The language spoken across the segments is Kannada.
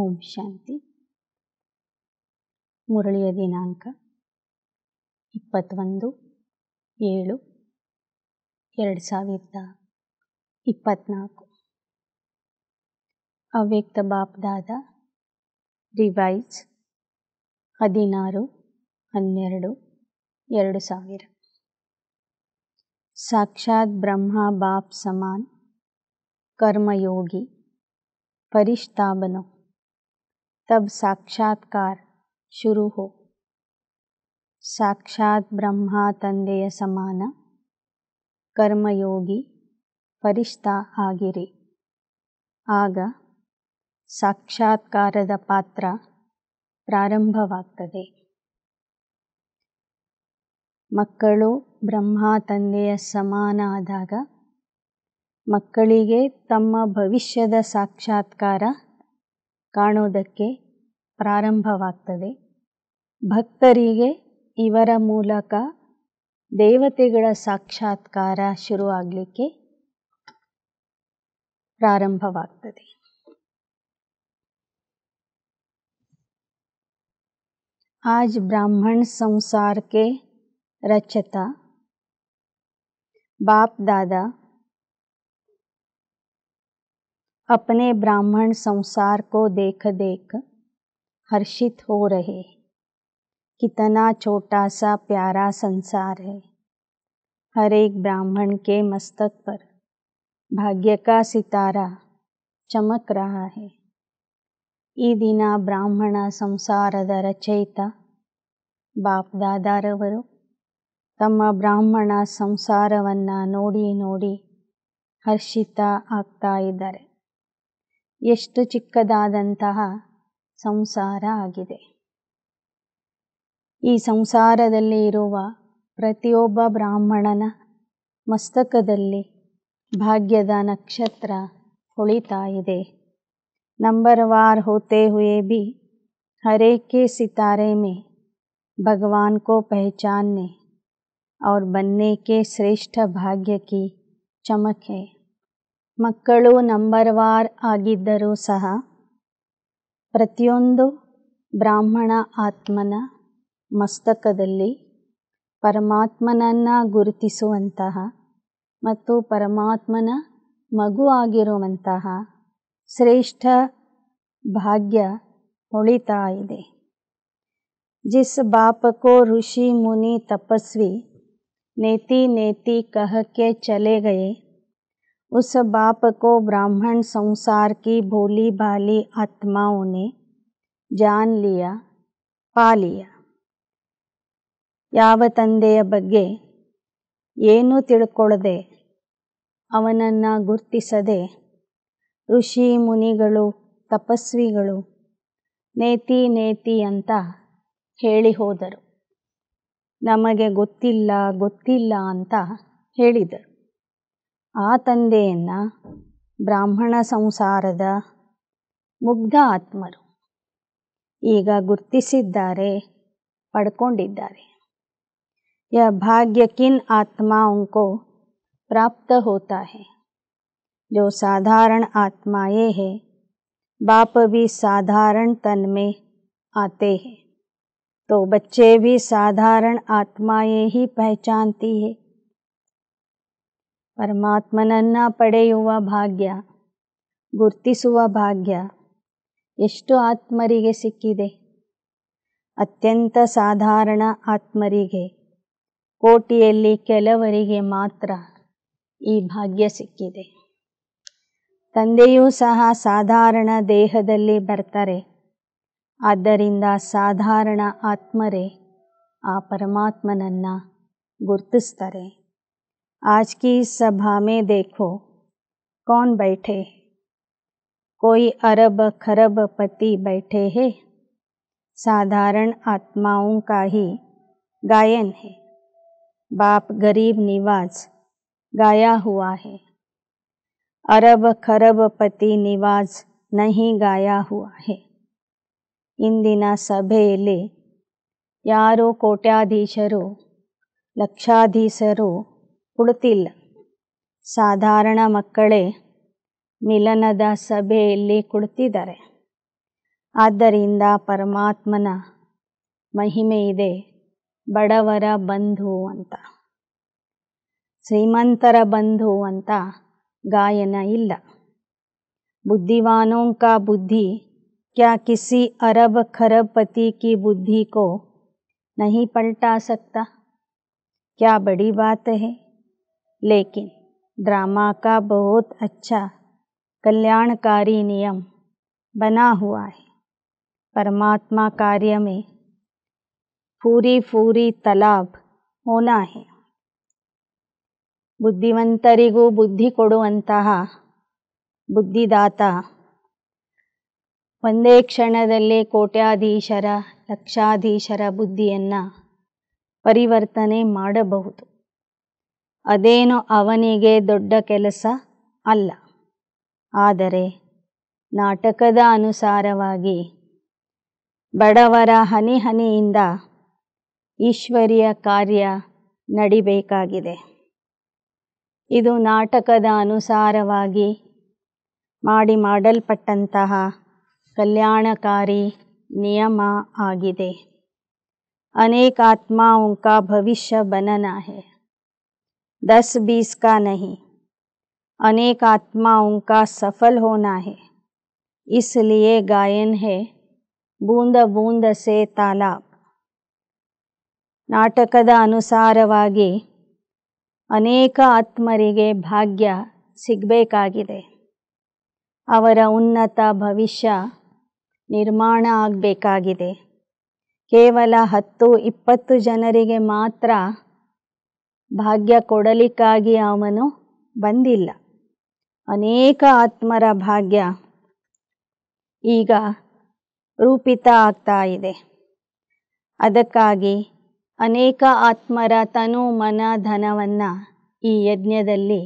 ಓಂ ಶಾಂತಿ ಮುರಳಿಯ ದಿನಾಂಕ ಇಪ್ಪತ್ತೊಂದು ಏಳು ಎರಡು ಸಾವಿರದ ಇಪ್ಪತ್ತ್ನಾಲ್ಕು ಅವ್ಯಕ್ತ ಬಾಪ್ದಾದ ರಿವೈಸ್ ಹದಿನಾರು ಹನ್ನೆರಡು ಎರಡು ಸಾವಿರ ಸಾಕ್ಷಾತ್ ಬ್ರಹ್ಮ ಬಾಪ್ ಸಮಾನ್ ಕರ್ಮಯೋಗಿ ಪರಿಷ್ಠಾಬನು तब साक्षात्कार शुरू हो ಸಾಕ್ಷಾತ್ ಬ್ರಹ್ಮ ತಂದೆಯ ಸಮಾನ ಕರ್ಮಯೋಗಿ ಫರಿಷ್ತಾ ಆಗಿರಿ ಆಗ ಸಾಕ್ಷಾತ್ಕಾರದ ಪಾತ್ರ ಪ್ರಾರಂಭವಾಗ್ತದೆ ಮಕ್ಕಳು ಬ್ರಹ್ಮ ತಂದೆಯ ಸಮಾನ ಆದಾಗ ಮಕ್ಕಳಿಗೆ ತಮ್ಮ ಭವಿಷ್ಯದ ಸಾಕ್ಷಾತ್ಕಾರ ಕಾಣೋದಕ್ಕೆ ಪ್ರಾರಂಭವಾಗ್ತದೆ ಭಕ್ತರಿಗೆ ಇವರ ಮೂಲಕ ದೇವತೆಗಳ ಸಾಕ್ಷಾತ್ಕಾರ ಶುರುವಾಗಲಿಕ್ಕೆ ಪ್ರಾರಂಭವಾಗ್ತದೆ ಆಜ್ ಬ್ರಾಹ್ಮಣ ಸಂಸಾರಕ್ಕೆ ರಚತ ಬಾಪ್ अपने ब्राह्मण संसार को देख देख हर्षित हो रहे कितना छोटा सा प्यारा संसार है हर एक ब्राह्मण के मस्तक पर भाग्य का सितारा चमक रहा है ಈ ದಿನ ब्राह्मण ಸಂಸಾರದ ರಚಯಿತ बापदादारवर तम ब्राह्मण ಸಂಸಾರವನ್ನು नोड़ी नोड़ी ಹರ್ಷಿತ आगता ಎಷ್ಟು ಚಿಕ್ಕದಾದಂತಹ ಸಂಸಾರ ಆಗಿದೆ ಈ ಸಂಸಾರದಲ್ಲಿ ಇರುವ ಪ್ರತಿಯೊಬ್ಬ ಬ್ರಾಹ್ಮಣನ ಮಸ್ತಕದಲ್ಲಿ ಭಾಗ್ಯದ ನಕ್ಷತ್ರ ಹೊಳಿತಾ ಇದೆ ವಾರ್ ಹೋತೆ ಹುಯೆ ಬಿ ಹರೇಕೆ ಸಿತಾರೆ ಮೇ ಭಗವಾನ್ ಕೋ पहचानने ಅವ್ರ ಬನ್ನೇಕೆ ಶ್ರೇಷ್ಠ श्रेष्ठ ಚಮಕೆ ಚಮಕೆ ಮಕ್ಕಳು ನಂಬರ್ವಾರ್ ಆಗಿದ್ದರೂ ಸಹ ಪ್ರತಿಯೊಂದು ಬ್ರಾಹ್ಮಣ ಆತ್ಮನ ಮಸ್ತಕದಲ್ಲಿ ಪರಮಾತ್ಮನನ್ನು ಗುರುತಿಸುವಂತಹ ಮತ್ತು ಪರಮಾತ್ಮನ ಮಗು ಆಗಿರುವಂತಹ ಶ್ರೇಷ್ಠ ಭಾಗ್ಯ ಹೊಳಿತಾ ಇದೆ ಜಿಸ್ ಬಾಪಕೋ ಋಷಿ ಮುನಿ ತಪಸ್ವಿ ನೇತಿ ನೇತಿ ಕಹಕ್ಕೆ ಚಲೆ उस बाप को ब्राह्मण संसार की भोली भाली आत्माओं ने ಯಾವ ತಂದೆಯ ಬಗ್ಗೆ ಏನೂ ತಿಳ್ಕೊಳ್ಳದೆ ಅವನನ್ನು ಗುರ್ತಿಸದೆ ಋಷಿ ಮುನಿಗಳು ತಪಸ್ವಿಗಳು ನೇತಿ ನೇತಿ ಅಂತ ಹೇಳಿ ಹೋದರು ನಮಗೆ ಗೊತ್ತಿಲ್ಲ ಗೊತ್ತಿಲ್ಲ ಅಂತ ಹೇಳಿದರು ಆ ब्राह्मण ಬ್ರಾಹ್ಮಣ मुग्ध आत्म गुर्त पड़क यह ಪಡ್ಕೊಂಡಿದ್ದಾರೆ ಯ ಭಾಗ್ಯಕಿನ್ को प्राप्त होता है जो साधारण आत्माएं है बाप भी साधारण तन में आते हैं तो बच्चे भी साधारण आत्माएँ ही पहचानती है ಪರಮಾತ್ಮನನ್ನ ಪಡೆಯುವ ಭಾಗ್ಯ ಗುರ್ತಿಸುವ ಭಾಗ್ಯ ಎಷ್ಟು ಆತ್ಮರಿಗೆ ಸಿಕ್ಕಿದೆ ಅತ್ಯಂತ ಸಾಧಾರಣ ಆತ್ಮರಿಗೆ ಕೋಟಿಯಲ್ಲಿ ಕೆಲವರಿಗೆ ಮಾತ್ರ ಈ ಭಾಗ್ಯ ಸಿಕ್ಕಿದೆ ತಂದೆಯೂ ಸಹ ಸಾಧಾರಣ ದೇಹದಲ್ಲಿ ಬರ್ತಾರೆ ಆದ್ದರಿಂದ ಸಾಧಾರಣ ಆತ್ಮರೇ ಆ ಪರಮಾತ್ಮನನ್ನು ಗುರ್ತಿಸ್ತಾರೆ आज की सभा में देखो कौन बैठे कोई अरब खरब पति बैठे है साधारण आत्माओं का ही गायन है बाप गरीब निवाज गाया हुआ है अरब खरब पति निवाज नहीं गाया हुआ है इन सभे ले यारो कोट्याधीशरो लक्षाधीशरो ಕೊಡ್ತಿಲ್ಲ ಸಾಧಾರಣ ಮಕ್ಕಳೇ ಮಿಲನದ ಸಭೆಯಲ್ಲಿ ಕುಳಿತಿದ್ದಾರೆ ಆದ್ದರಿಂದ ಪರಮಾತ್ಮನ ಮಹಿಮೆ ಇದೆ ಬಡವರ ಬಂಧು ಅಂತ ಶ್ರೀಮಂತರ ಬಂಧು ಅಂತ ಗಾಯನ ಇಲ್ಲ ಬುದ್ಧಿವಾನೋಂಕ ಬುದ್ಧಿ ಕ್ಯಾ ಕಿಸಿ ಅರಬ್ ಖರಬ್ ಪತಿ ಕಿ ಬುದ್ಧಿ ಕೋ नहीं ಪಲ್ಟಾ ಸಕ್ತ क्या ಬಡಿ बात है लेकिन ड्रामा का बहुत अच्छा कल्याणकारी नियम बना हुआ है परमात्मा कार्य में पूरी पूरी तलाब होना है ಬುದ್ಧಿವಂತರಿಗೂ ಬುದ್ಧಿ ಕೊಡುವಂತಹ ಬುದ್ಧಿದಾತ ಒಂದೇ ಕ್ಷಣದಲ್ಲೇ ಕೋಟ್ಯಾಧೀಶರ ಲಕ್ಷಾಧೀಶರ ಬುದ್ಧಿಯನ್ನು ಪರಿವರ್ತನೆ ಮಾಡಬಹುದು ಅದೇನು ಅವನಿಗೆ ದೊಡ್ಡ ಕೆಲಸ ಅಲ್ಲ ಆದರೆ ನಾಟಕದ ಅನುಸಾರವಾಗಿ ಬಡವರ ಹನಿ ಹನಿಯಿಂದ ಈಶ್ವರಿಯ ಕಾರ್ಯ ನಡಿಬೇಕಾಗಿದೆ ಇದು ನಾಟಕದ ಅನುಸಾರವಾಗಿ ಮಾಡಿ ಮಾಡಲ್ಪಟ್ಟಂತಹ ಕಲ್ಯಾಣಕಾರಿ ನಿಯಮ ಆಗಿದೆ ಅನೇಕಾತ್ಮ ಉಂಕ ಭವಿಷ್ಯ ಬನನ दस बीस का नहीं अनेक आत्माओं का सफल होना है इसलिए गायन है बूंद बूंद से तालाब ನಾಟಕದ ಅನುಸಾರವಾಗಿ ಅನೇಕ ಆತ್ಮರಿಗೆ ಭಾಗ್ಯ ಸಿಗಬೇಕಾಗಿದೆ ಅವರ ಉನ್ನತ ಭವಿಷ್ಯ ನಿರ್ಮಾಣ ಆಗಬೇಕಾಗಿದೆ ಕೇವಲ ಹತ್ತು ಇಪ್ಪತ್ತು ಜನರಿಗೆ ಮಾತ್ರ ಭಾಗ್ಯ ಕೊಡಲಿಕ್ಕಾಗಿ ಅವನು ಬಂದಿಲ್ಲ ಅನೇಕ ಆತ್ಮರ ಭಾಗ್ಯ ಈಗ ರೂಪಿತ ಆಗ್ತಾ ಇದೆ ಅದಕ್ಕಾಗಿ ಅನೇಕ ಆತ್ಮರ ತನು ಮನ ಧನವನ್ನು ಈ ಯಜ್ಞದಲ್ಲಿ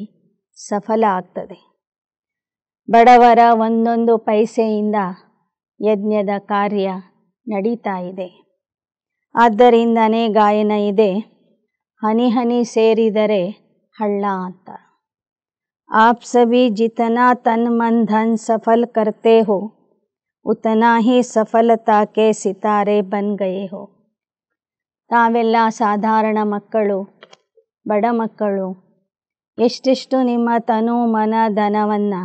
ಸಫಲ ಆಗ್ತದೆ ಬಡವರ ಒಂದೊಂದು ಪೈಸೆಯಿಂದ ಯಜ್ಞದ ಕಾರ್ಯ ನಡೀತಾ ಇದೆ ಆದ್ದರಿಂದನೇ ಗಾಯನ ಇದೆ ಹನಿ ಹನಿ ಸೇರಿದರೆ ಹಳ್ಳ ಅಂತ ಆಪ್ ಸಭಿ ಜಿತನಾ ತನ್ ಮನ್ ಧನ್ ಹೋ करते ಹೋ ಉತನಾ ಹಿ सफलता ಸಿತಾರೆ सितारे बन गए ತಾವೆಲ್ಲ ಸಾಧಾರಣ ಮಕ್ಕಳು ಬಡ ಮಕ್ಕಳು ಎಷ್ಟೆಷ್ಟು ನಿಮ್ಮ ತನು ಮನ ಧನವನ್ನು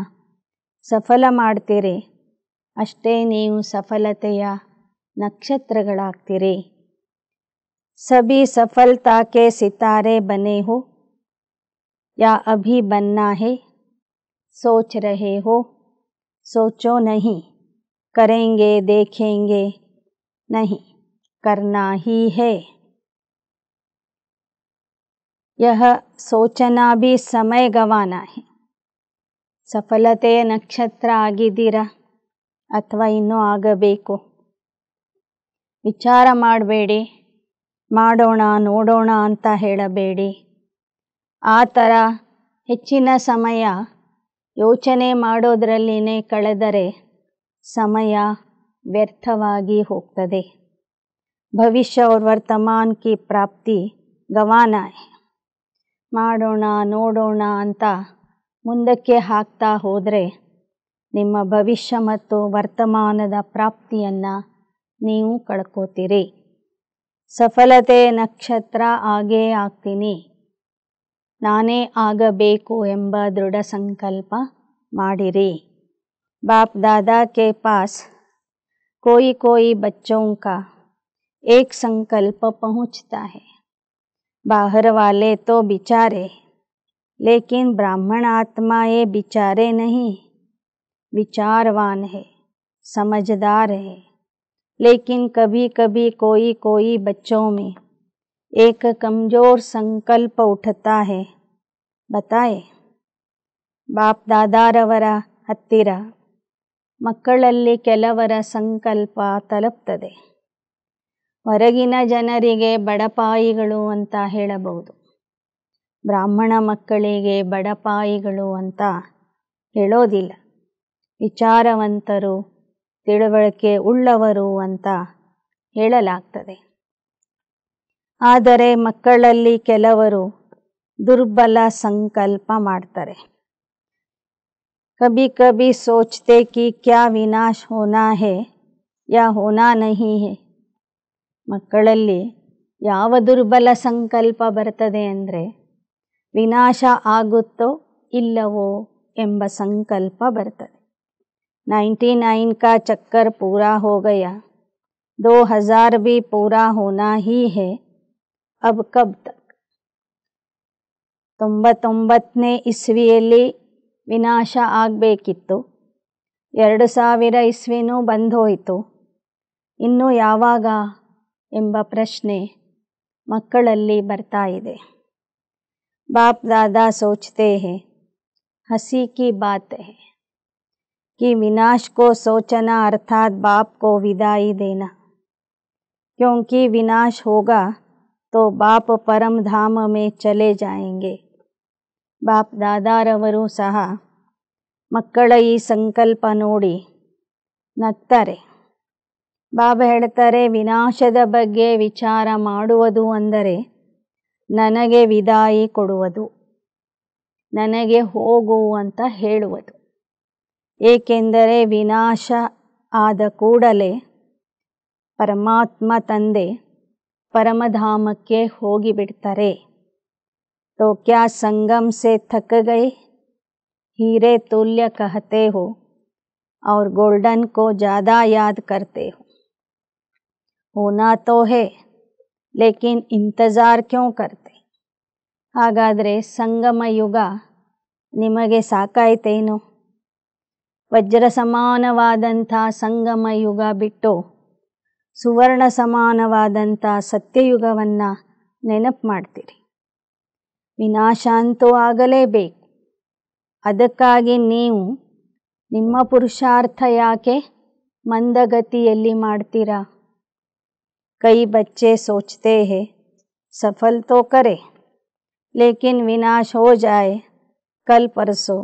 ಸಫಲ ಮಾಡ್ತೀರಿ ಅಷ್ಟೇ ನೀವು ಸಫಲತೆಯ ನಕ್ಷತ್ರಗಳಾಗ್ತೀರಿ सभी सफलता के सितारे बने हो या अभी बनना है सोच रहे हो सोचो नहीं करेंगे देखेंगे नहीं करना ही है यह सोचना भी समय गवाना है सफलते नक्षत्र आगदीर अथवा इन आगे विचारबेड़ ಮಾಡೋಣ ನೋಡೋಣ ಅಂತ ಹೇಳಬೇಡಿ ಆ ಥರ ಹೆಚ್ಚಿನ ಸಮಯ ಯೋಚನೆ ಮಾಡೋದರಲ್ಲಿನೇ ಕಳೆದರೆ ಸಮಯ ವ್ಯರ್ಥವಾಗಿ ಹೋಗ್ತದೆ ಭವಿಷ್ಯ ಅವ್ರ ವರ್ತಮಾನ್ ಪ್ರಾಪ್ತಿ ಗವಾನ ಮಾಡೋಣ ನೋಡೋಣ ಅಂತ ಮುಂದಕ್ಕೆ ಹಾಕ್ತಾ ಹೋದರೆ ನಿಮ್ಮ ಭವಿಷ್ಯ ಮತ್ತು ವರ್ತಮಾನದ ಪ್ರಾಪ್ತಿಯನ್ನು ನೀವು ಕಳ್ಕೋತೀರಿ सफलते नक्षत्र आगे ಆಗ್ತೀನಿ नाने आग बेब दृढ़ संकल्प ಮಾಡಿರಿ बाप दादा के पास कोई कोई बच्चों का एक संकल्प पहुंचता है बाहर वाले तो बिचारे लेकिन ब्राह्मण आत्मा ये बिचारे नहीं विचारवान है समझदार है लेकिन कभी कभी कोई कोई बच्चों में एक कमज़ोर ಸಂಕಲ್ಪ ಉಠತಾ ಹೇ ಬತಾಯೆ ಬಾಪ್ ದಾದಾರವರ ಹತ್ತಿರ ಮಕ್ಕಳಲ್ಲಿ ಕೆಲವರ ಸಂಕಲ್ಪ ತಲುಪ್ತದೆ ಹೊರಗಿನ ಜನರಿಗೆ ಬಡಪಾಯಿಗಳು ಅಂತ ಹೇಳಬಹುದು ಬ್ರಾಹ್ಮಣ ಮಕ್ಕಳಿಗೆ ಬಡಪಾಯಿಗಳು ಅಂತ ಹೇಳೋದಿಲ್ಲ ವಿಚಾರವಂತರು ತಿಳುವಳಿಕೆ ಉಳ್ಳವರು ಅಂತ ಹೇಳಲಾಗ್ತದೆ ಆದರೆ ಮಕ್ಕಳಲ್ಲಿ ಕೆಲವರು ದುರ್ಬಲ ಸಂಕಲ್ಪ ಮಾಡ್ತಾರೆ ಕಭಿ ಕಭಿ ಸೋಚತೆ ಕಿ ಕ್ಯಾ ವಿನಾಶ್ ಹೋನಾ ಹೇ ಯಾ ಹೋನಾ ನಹಿ ಹೇ ಮಕ್ಕಳಲ್ಲಿ ಯಾವ ದುರ್ಬಲ ಸಂಕಲ್ಪ ಬರ್ತದೆ ಅಂದರೆ ವಿನಾಶ ಆಗುತ್ತೋ ಇಲ್ಲವೋ ಎಂಬ ಸಂಕಲ್ಪ ಬರ್ತದೆ नाइन्टी ನೈನ್ का ಚಕ್ಕರ್ ಪೂರಾ हो गया दो हजार भी पूरा होना ಕಬ್ ತಕ್ ತೊಂಬತ್ತೊಂಬತ್ತನೇ ಇಸ್ವಿಯಲ್ಲಿ ವಿನಾಶ ಆಗಬೇಕಿತ್ತು ಎರಡು ಸಾವಿರ ಇಸ್ವಿನೂ ಬಂದೋಯಿತು ಇನ್ನು ಯಾವಾಗ ಎಂಬ ಪ್ರಶ್ನೆ ಮಕ್ಕಳಲ್ಲಿ ಬರ್ತಾ ಇದೆ ಬಾಪ್ ದಾದಾ ಸೋಚ್ತೆ ಹೆ ಹಸಿ ಕಿ ಬಾತ್ ಹೆ कि विनाश को सोचना अर्थात बाप को विदाई देना क्योंकि विनाश होगा तो ಬಾಪ ಪರಮ ಧಾಮ ಮೇ ಚಲೆ ಜಾಯಂಗೆ ಬಾಪ್ ದಾದಾರವರು ಸಹ ಮಕ್ಕಳ ಈ ಸಂಕಲ್ಪ ನೋಡಿ ನಗ್ತಾರೆ ಬಾಬಾ ಹೇಳ್ತಾರೆ ವಿನಾಶದ ಬಗ್ಗೆ ವಿಚಾರ ಮಾಡುವುದು ಅಂದರೆ ನನಗೆ ವಿದಾಯಿ ಕೊಡುವುದು ನನಗೆ ಹೋಗು ಅಂತ ಹೇಳುವುದು ಏಕೆಂದರೆ ವಿನಾಶ ಆದ ಕೂಡಲೇ ಪರಮಾತ್ಮ ತಂದೆ ಪರಮಧಾಮಕ್ಕೆ ಹೋಗಿಬಿಡ್ತಾರೆ तो क्या संगम से थक गए हीरे तुल्य कहते हो और गोल्डन को ज़्यादा याद करते हो होना तो है लेकिन इंतज़ार क्यों करते ಹಾಗಾದರೆ ಸಂಗಮ ಯುಗ ನಿಮಗೆ ಸಾಕಾಯ್ತೇನೋ ವಜ್ರ ಸಮಾನವಾದಂಥ ಸಂಗಮ ಯುಗ ಬಿಟ್ಟು ಸುವರ್ಣ ಸಮಾನವಾದಂಥ ಸತ್ಯಯುಗವನ್ನು ನೆನಪು ಮಾಡ್ತೀರಿ ವಿನಾಶ ಅಂತೂ ಆಗಲೇಬೇಕು ಅದಕ್ಕಾಗಿ ನೀವು ನಿಮ್ಮ ಪುರುಷಾರ್ಥ ಯಾಕೆ ಮಂದಗತಿಯಲ್ಲಿ ಮಾಡ್ತೀರಾ ಕೈ ಬಚ್ಚೆ ಸೋಚತೆ ಹೇ ಸಫಲ್ ತೋ ಕರೆ ಲೇಕಿನ್ ವಿನಾಶ ಹೋ ಜಾಯ್ ಕಲ್ ಪರಸೋ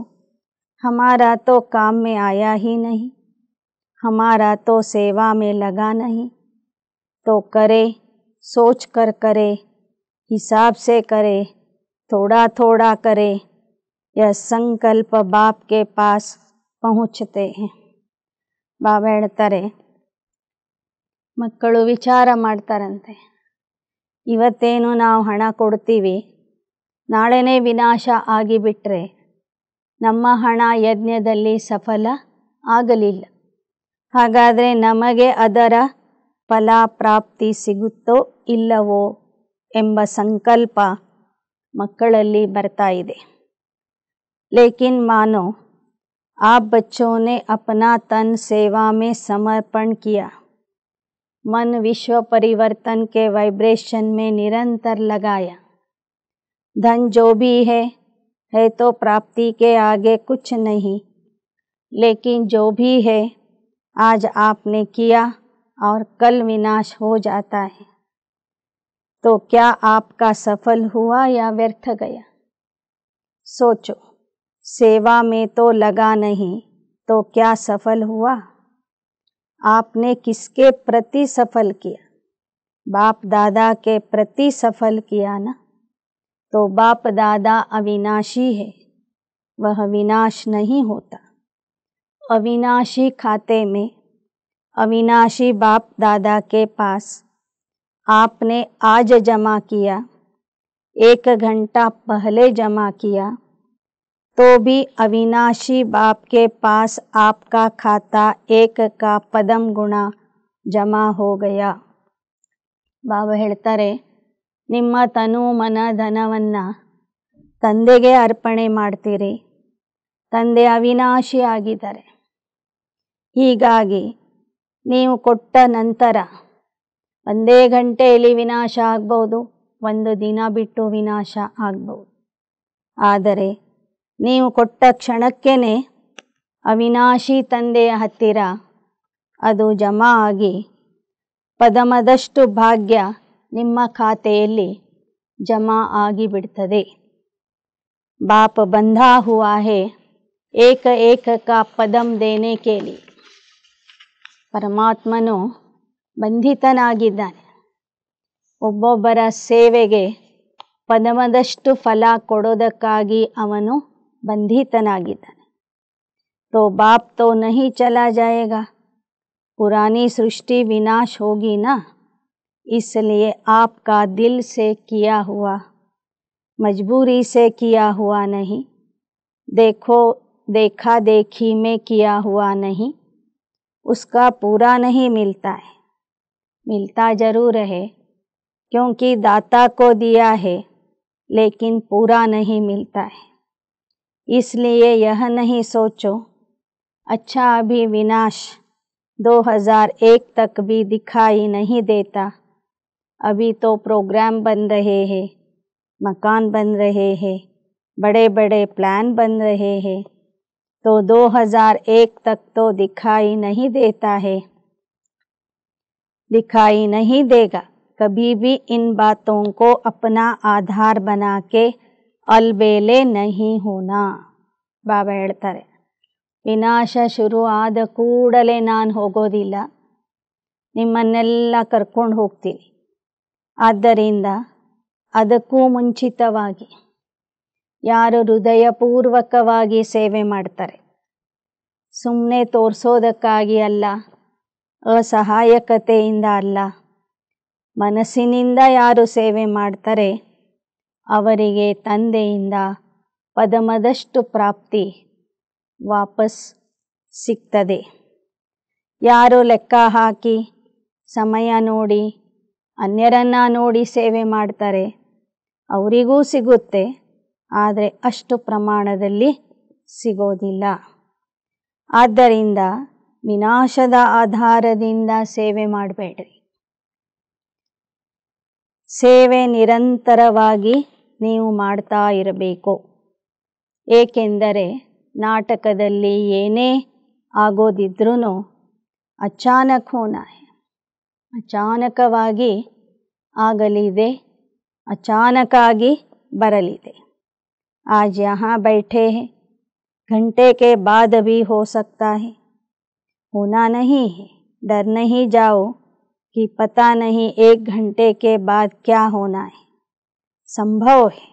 हमारा तो काम में आया ही नहीं हमारा तो सेवा में लगा नहीं तो करे सोच कर करे हिसाब से करे थोड़ा थोड़ा करे यह संकल्प बाप के पास पहुँचते हैं बाबेड़े मकड़ ಮಕ್ಕಳು ವಿಚಾರ ಮಾಡ್ತಾರಂತೆ ಇವತ್ತೇನು ನಾವು ಹಣ ಕೊಡ್ತೀವಿ ನಾಳೆನೇ ವಿನಾಶ ನಮ್ಮ ಹಣ ಯಜ್ಞದಲ್ಲಿ ಸಫಲ ಆಗಲಿಲ್ಲ ಹಾಗಾದರೆ ನಮಗೆ ಅದರ ಪ್ರಾಪ್ತಿ ಸಿಗುತ್ತೋ ಇಲ್ಲವೋ ಎಂಬ ಸಂಕಲ್ಪ ಮಕ್ಕಳಲ್ಲಿ ಬರ್ತಾ ಇದೆ ಲೇಕಿನ್ ಮಾನೋ ಆ ಬಚ್ಚೋನೆ ಅಪನಾ ತನ್ ಸೇವಾ ಮೇ ಸಮರ್ಪಣ समर्पण किया ವಿಶ್ವ विश्व परिवर्तन के वाइब्रेशन में निरंतर लगाया धन जो है तो प्राप्ति के आगे कुछ नहीं लेकिन जो भी है आज आपने किया और कल विनाश हो जाता है तो क्या आपका सफल हुआ या व्यर्थ गया सोचो सेवा में तो लगा नहीं तो क्या सफल हुआ आपने किसके प्रति सफल किया बाप दादा के प्रति सफल किया ना तो बाप दादा अविनाशी है वह विनाश नहीं होता अविनाशी खाते में अविनाशी बाप दादा के पास आपने आज जमा किया एक घंटा पहले जमा किया तो भी अविनाशी बाप के पास आपका खाता एक का पदम गुणा जमा हो गया हेड़ता ಹೇಳ್ತಾರೆ ನಿಮ್ಮ ತನು ಮನ ಧನವನ್ನು ತಂದೆಗೆ ಅರ್ಪಣೆ ಮಾಡ್ತೀರಿ ತಂದೆ ಅವಿನಾಶಿಯಾಗಿದ್ದಾರೆ ಹೀಗಾಗಿ ನೀವು ಕೊಟ್ಟ ನಂತರ ಒಂದೇ ಗಂಟೆಯಲ್ಲಿ ವಿನಾಶ ಆಗ್ಬೋದು ಒಂದು ದಿನ ಬಿಟ್ಟು ವಿನಾಶ ಆಗ್ಬೋದು ಆದರೆ ನೀವು ಕೊಟ್ಟ ಕ್ಷಣಕ್ಕೇ ಅವಿನಾಶಿ ತಂದೆಯ ಹತ್ತಿರ ಅದು ಜಮಾ ಆಗಿ ಪದಮದಷ್ಟು ಭಾಗ್ಯ ನಿಮ್ಮ ಖಾತೆಯಲ್ಲಿ ಜಮಾ ಆಗಿಬಿಡ್ತದೆ ಬಾಪ ಬಂಧಾ ಹುವಾ ಹೇ ಏಕ ಏಕ ಕಾ ಪದಂ ದೇನೆ ಕೇಳಿ ಪರಮಾತ್ಮನು ಬಂಧಿತನಾಗಿದ್ದಾನೆ ಒಬ್ಬೊಬ್ಬರ ಸೇವೆಗೆ ಪದಮದಷ್ಟು ಫಲ ಕೊಡೋದಕ್ಕಾಗಿ ಅವನು ಬಂಧಿತನಾಗಿದ್ದಾನೆ ತೋ ಬಾಪ್ ತೋ ನಹಿ ಚಲಾ ಜಾಯೇಗ ಪುರಾಣಿ ಸೃಷ್ಟಿ ವಿನಾಶ್ ಹೋಗಿನಾ इसलिए आपका दिल से किया हुआ मजबूरी से किया हुआ नहीं देखो देखा देखी में किया हुआ नहीं उसका पूरा नहीं मिलता है मिलता जरूर है क्योंकि दाता को दिया है लेकिन पूरा नहीं मिलता है इसलिए यह नहीं सोचो अच्छा अभी विनाश 2001 तक भी दिखाई नहीं देता अभी तो प्रोग्राम बन रहे हैं मकान बन रहे हैं बड़े बड़े प्लान बन रहे हैं तो 2001 तक तो दिखाई नहीं देता है दिखाई नहीं देगा कभी भी इन बातों को अपना आधार बना के अलबेले नहीं होना बाबा हेतर विनाश शुरुआत ಆದ नान होगोदी ಹೋಗೋದಿಲ್ಲ कर्क ಕರ್ಕೊಂಡು ಆದ್ದರಿಂದ ಅದಕ್ಕೂ ಮುಂಚಿತವಾಗಿ ಯಾರು ಹೃದಯಪೂರ್ವಕವಾಗಿ ಸೇವೆ ಮಾಡ್ತಾರೆ ಸುಮ್ಮನೆ ತೋರಿಸೋದಕ್ಕಾಗಿ ಅಲ್ಲ ಅಸಹಾಯಕತೆಯಿಂದ ಅಲ್ಲ ಮನಸ್ಸಿನಿಂದ ಯಾರು ಸೇವೆ ಮಾಡ್ತಾರೆ ಅವರಿಗೆ ತಂದೆಯಿಂದ ಪದಮದಷ್ಟು ಪ್ರಾಪ್ತಿ ವಾಪಸ್ ಸಿಗ್ತದೆ ಯಾರು ಲೆಕ್ಕ ಹಾಕಿ ಸಮಯ ನೋಡಿ ಅನ್ಯರನ್ನ ನೋಡಿ ಸೇವೆ ಮಾಡ್ತಾರೆ ಅವರಿಗೂ ಸಿಗುತ್ತೆ ಆದರೆ ಅಷ್ಟು ಪ್ರಮಾಣದಲ್ಲಿ ಸಿಗೋದಿಲ್ಲ ಆದ್ದರಿಂದ ವಿನಾಶದ ಆಧಾರದಿಂದ ಸೇವೆ ಮಾಡಬೇಡ್ರಿ ಸೇವೆ ನಿರಂತರವಾಗಿ ನೀವು ಮಾಡ್ತಾ ಇರಬೇಕು ಏಕೆಂದರೆ ನಾಟಕದಲ್ಲಿ ಏನೇ ಆಗೋದಿದ್ರೂ ಅಚಾನಕ್ ಹೋನ ಅಚಾನಕವಾಗಿ ಆಗಲಿದೆ अचानकागी बरलिदे आज यहाँ बैठे हैं घंटे के बाद भी हो सकता है होना नहीं है डर नहीं जाओ कि पता नहीं एक घंटे के बाद क्या होना है संभव है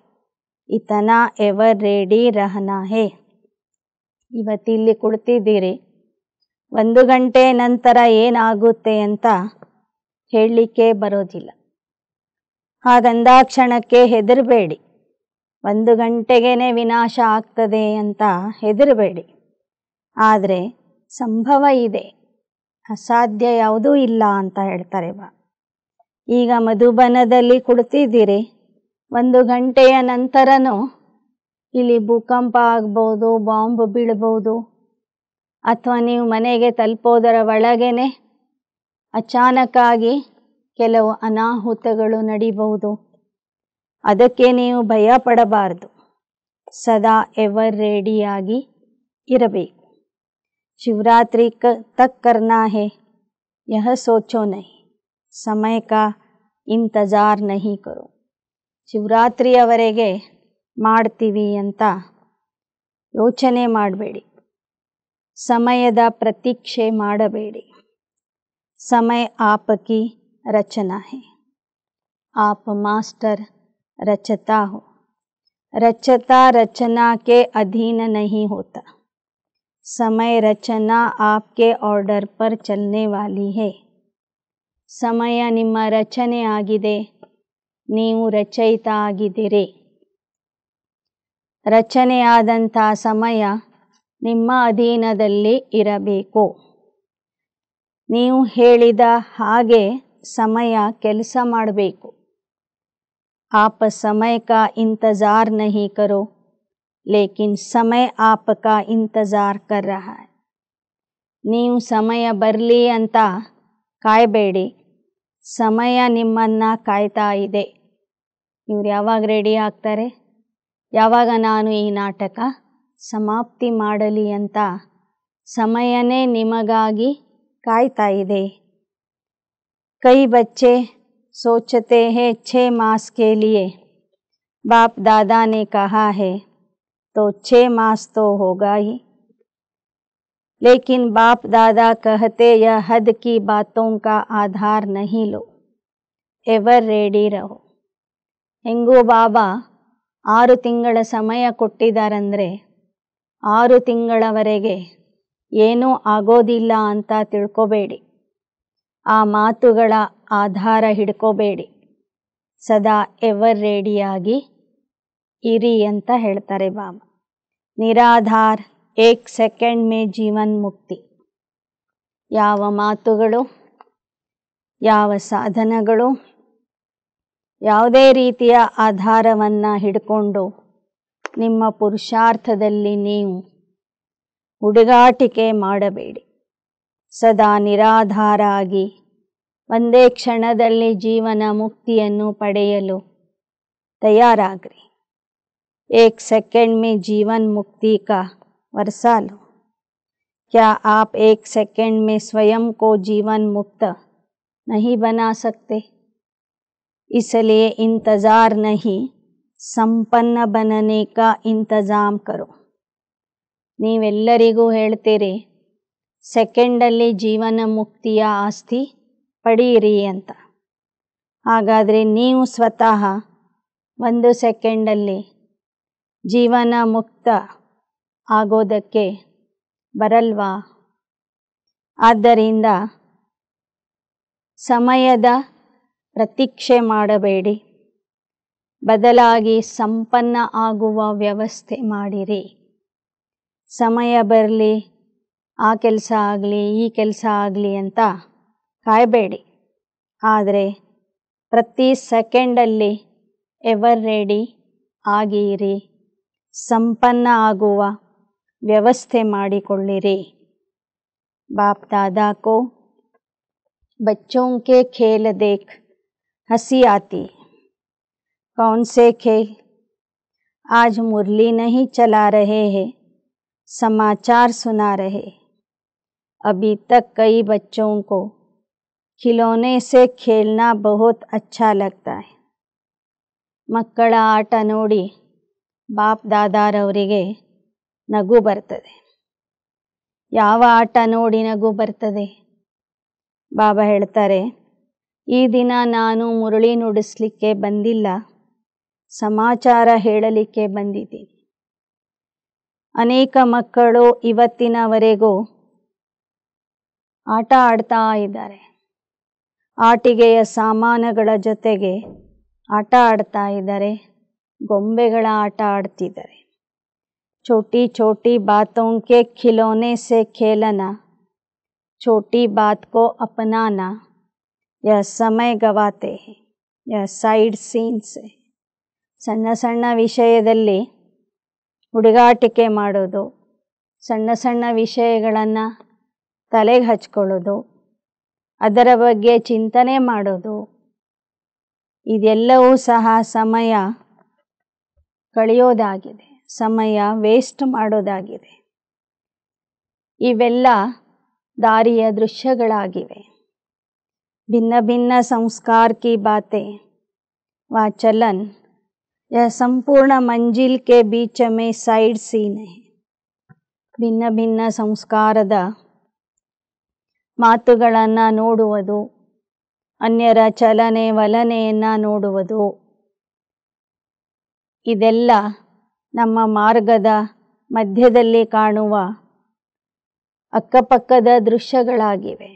इतना एवर रेडी रहना है ಇವತ್ತಿಲ್ಲಿ ಕುಳಿತಿದ್ದೀರಿ ಒಂದು ಗಂಟೆ ನಂತರ ಏನಾಗುತ್ತೆ ಅಂತ ಹೇಳಲಿಕ್ಕೆ ಬರೋದಿಲ್ಲ ಹಾಗಂದಾಕ್ಷಣಕ್ಕೆ ಹೆದರಬೇಡಿ ಒಂದು ಗಂಟೆಗೇನೆ ವಿನಾಶ ಆಗ್ತದೆ ಅಂತ ಹೆದರಬೇಡಿ ಆದರೆ ಸಂಭವ ಇದೆ ಅಸಾಧ್ಯ ಯಾವುದೂ ಇಲ್ಲ ಅಂತ ಹೇಳ್ತಾರೆ ಬಾ ಈಗ ಮಧುಬನದಲ್ಲಿ ಕುಳಿತಿದ್ದೀರಿ ಒಂದು ಗಂಟೆಯ ನಂತರನೂ ಇಲ್ಲಿ ಭೂಕಂಪ ಆಗ್ಬೋದು ಬಾಂಬ್ ಬೀಳ್ಬೋದು ಅಥವಾ ನೀವು ಮನೆಗೆ ತಲುಪೋದರ ಒಳಗೇನೆ ಅಚಾನಕ್ಕಾಗಿ ಕೆಲವು ಅನಾಹುತಗಳು ನಡೀಬಹುದು ಅದಕ್ಕೆ ನೀವು ಭಯ ಪಡಬಾರ್ದು ಸದಾ ಎವರ್ ರೆಡಿಯಾಗಿ ಇರಬೇಕು ಶಿವರಾತ್ರಿ ಕ ತಕ್ಕರ್ನಾ ಹೇ ಯಹ ಸೋಚೋ नहीं समय का ಇಂತಜಾರ್ ನಹಿ ಕರು ಶಿವರಾತ್ರಿಯವರೆಗೆ ಮಾಡ್ತೀವಿ ಅಂತ ಯೋಚನೆ ಮಾಡಬೇಡಿ ಸಮಯದ ಪ್ರತೀಕ್ಷೆ ಮಾಡಬೇಡಿ समय आपकी रचना है आप मास्टर रचता हो रचता रचना के अधीन नहीं होता समय रचना आपके ऑर्डर पर चलने वाली है समय ನಿಮ್ಮ रचने ಆಗಿದೆ ನೀವು ರಚಯಿತ ಆಗಿದ್ದೀರಿ ರಚನೆಯಾದಂಥ ಸಮಯ ನಿಮ್ಮ ಅಧೀನದಲ್ಲಿ ಇರಬೇಕು ನೀವು ಹೇಳಿದ ಹಾಗೆ ಸಮಯ ಕೆಲಸ ಮಾಡಬೇಕು ಆಪ ಸಮಯ ಕಾ ನಹಿ ನಹಿ ಲೇಕಿನ್ ಸಮಯ ಸಮಯ आपका इंतज़ार कर ನೀವು ಸಮಯ ಬರಲಿ ಅಂತ ಕಾಯಬೇಡಿ ಸಮಯ ನಿಮ್ಮನ್ನು ಕಾಯ್ತಾ ಇದೆ ಇವ್ರು ಯಾವಾಗ ರೆಡಿ ಆಗ್ತಾರೆ ಯಾವಾಗ ನಾನು ಈ ನಾಟಕ ಸಮಾಪ್ತಿ ಮಾಡಲಿ ಅಂತ ಸಮಯನೇ ನಿಮಗಾಗಿ कायता दे कई बच्चे सोचते हैं छः मास के लिए बाप दादा ने कहा है तो छः मास तो होगा ही लेकिन बाप दादा कहते यह हद की बातों का आधार नहीं लो एवर रेडी रहो ರಹೋ बाबा ಬಾಬಾ ಆರು समय ಸಮಯ आरु ಆರು वरेगे ಏನೂ ಆಗೋದಿಲ್ಲ ಅಂತ ತಿಳ್ಕೋಬೇಡಿ ಆ ಮಾತುಗಳ ಆಧಾರ ಹಿಡ್ಕೋಬೇಡಿ ಸದಾ ಎವರ್ ರೆಡಿಯಾಗಿ ಇರಿ ಅಂತ ಹೇಳ್ತಾರೆ ಬಾಬಾ ನಿರಾಧಾರ್ ಏಕ್ ಸೆಕೆಂಡ್ ಮೇ ಜೀವನ್ ಮುಕ್ತಿ ಯಾವ ಮಾತುಗಳು ಯಾವ ಸಾಧನಗಳು ಯಾವುದೇ ರೀತಿಯ ಆಧಾರವನ್ನು ಹಿಡ್ಕೊಂಡು ನಿಮ್ಮ ಪುರುಷಾರ್ಥದಲ್ಲಿ ನೀವು ಹುಡುಗಾಟಿಕೆ ಮಾಡಬೇಡಿ ಸದಾ ನಿರಾಧಾರಾಗಿ क्षण ಕ್ಷಣದಲ್ಲಿ ಜೀವನ ಮುಕ್ತಿಯನ್ನು ಪಡೆಯಲು ತಯಾರಾಗ್ರಿ एक सेकेंड में जीवन मुक्ति का वर्षा लो क्या आप एक सेकेंड में स्वयं को जीवन मुक्त नहीं बना सकते इसलिए इंतज़ार नहीं संपन्न बनने का इंतज़ाम करो ನೀವೆಲ್ಲರಿಗೂ ಹೇಳ್ತೀರಿ ಸೆಕೆಂಡಲ್ಲಿ ಜೀವನ ಮುಕ್ತಿಯ ಆಸ್ತಿ ಪಡೆಯಿರಿ ಅಂತ ಹಾಗಾದರೆ ನೀವು ಸ್ವತಃ ಒಂದು ಸೆಕೆಂಡಲ್ಲಿ ಜೀವನ ಮುಕ್ತ ಆಗೋದಕ್ಕೆ ಬರಲ್ವಾ ಆದ್ದರಿಂದ ಸಮಯದ ಪ್ರತೀಕ್ಷೆ ಮಾಡಬೇಡಿ ಬದಲಾಗಿ ಸಂಪನ್ನ ಆಗುವ ವ್ಯವಸ್ಥೆ ಮಾಡಿರಿ ಸಮಯ ಬರಲಿ ಆ ಕೆಲಸ ಆಗಲಿ ಈ ಕೆಲಸ ಆಗಲಿ ಅಂತ ಕಾಯಬೇಡಿ ಆದರೆ ಪ್ರತಿ ಸೆಕೆಂಡಲ್ಲಿ ಎವರ್ ರೆಡಿ ಆಗಿರಿ ಸಂಪನ್ನ ಆಗುವ ವ್ಯವಸ್ಥೆ ಮಾಡಿಕೊಳ್ಳಿರಿ ಬಾಪ್ ದಾದಾಕೋ ಬಚ್ಚೋಂಕೆ ಖೇಲ್ ದೇಖ್ ಹಸಿ ಆತಿ ಕೌನ್ಸೆ ಖೇಲ್ ಆಜ್ मुरली नहीं चला रहे ಸಮಾಚಾರ सुना रहे अभी तक कई बच्चों को खिलौने से खेलना बहुत अच्छा लगता है ಮಕ್ಕಳ ಆಟ ನೋಡಿ ಬಾಪ್ ದಾದಾರವರಿಗೆ ನಗು ಬರ್ತದೆ ಯಾವ ಆಟ ನೋಡಿ ನಗು ಬರ್ತದೆ ಬಾಬಾ ಹೇಳ್ತಾರೆ ಈ ದಿನ ನಾನು ಮುರಳಿ ನುಡಿಸ್ಲಿಕ್ಕೆ ಬಂದಿಲ್ಲ ಸಮಾಚಾರ ಹೇಳಲಿಕ್ಕೆ ಬಂದಿದ್ದೀನಿ ಅನೇಕ ಮಕ್ಕಳು ಇವತ್ತಿನವರೆಗೂ ಆಟ ಆಡ್ತಾ ಇದ್ದಾರೆ ಆಟಿಗೆಯ ಸಾಮಾನುಗಳ ಜೊತೆಗೆ ಆಟ ಆಡ್ತಾ ಇದ್ದಾರೆ ಗೊಂಬೆಗಳ ಆಟ ಆಡ್ತಿದ್ದಾರೆ ಚೋಟಿ ಚೋಟಿ ಬಾತೋಂಕೆ ಖಿಲೋನೆ ಸೆ ಖೇಲನ ಚೋಟಿ ಬಾತ್ಕೋ ಅಪನಾನ ಯ ಸಮಯ ಗವಾತೆ ಯ ಸೈಡ್ ಸೀನ್ಸ್ ಸಣ್ಣ ಸಣ್ಣ ವಿಷಯದಲ್ಲಿ ಹುಡುಗಾಟಿಕೆ ಮಾಡೋದು ಸಣ್ಣ ಸಣ್ಣ ವಿಷಯಗಳನ್ನು ತಲೆಗೆ ಹಚ್ಕೊಳ್ಳೋದು ಅದರ ಬಗ್ಗೆ ಚಿಂತನೆ ಮಾಡೋದು ಇದೆಲ್ಲವೂ ಸಹ ಸಮಯ ಕಳೆಯೋದಾಗಿದೆ ಸಮಯ ವೇಸ್ಟ್ ಮಾಡೋದಾಗಿದೆ ಇವೆಲ್ಲ ದಾರಿಯ ದೃಶ್ಯಗಳಾಗಿವೆ ಭಿನ್ನ ಭಿನ್ನ ಸಂಸ್ಕಾರ ಕಿ ಬಾತೆ ವಾ ಚಲನ್ यह ಸಂಪೂರ್ಣ ಮಂಜಿಲ್ ಕೆ बीच ಸೈಡ್ सीन ಭಿನ್ನ ಭಿನ್ನ ಸಂಸ್ಕಾರದ ಮಾತುಗಳನ್ನು ನೋಡುವುದು ಅನ್ಯರ ಚಲನೆ ವಲನೆಯನ್ನು ನೋಡುವುದು ಇದೆಲ್ಲ ನಮ್ಮ ಮಾರ್ಗದ ಮಧ್ಯದಲ್ಲಿ ಕಾಣುವ ಅಕ್ಕಪಕ್ಕದ ದೃಶ್ಯಗಳಾಗಿವೆ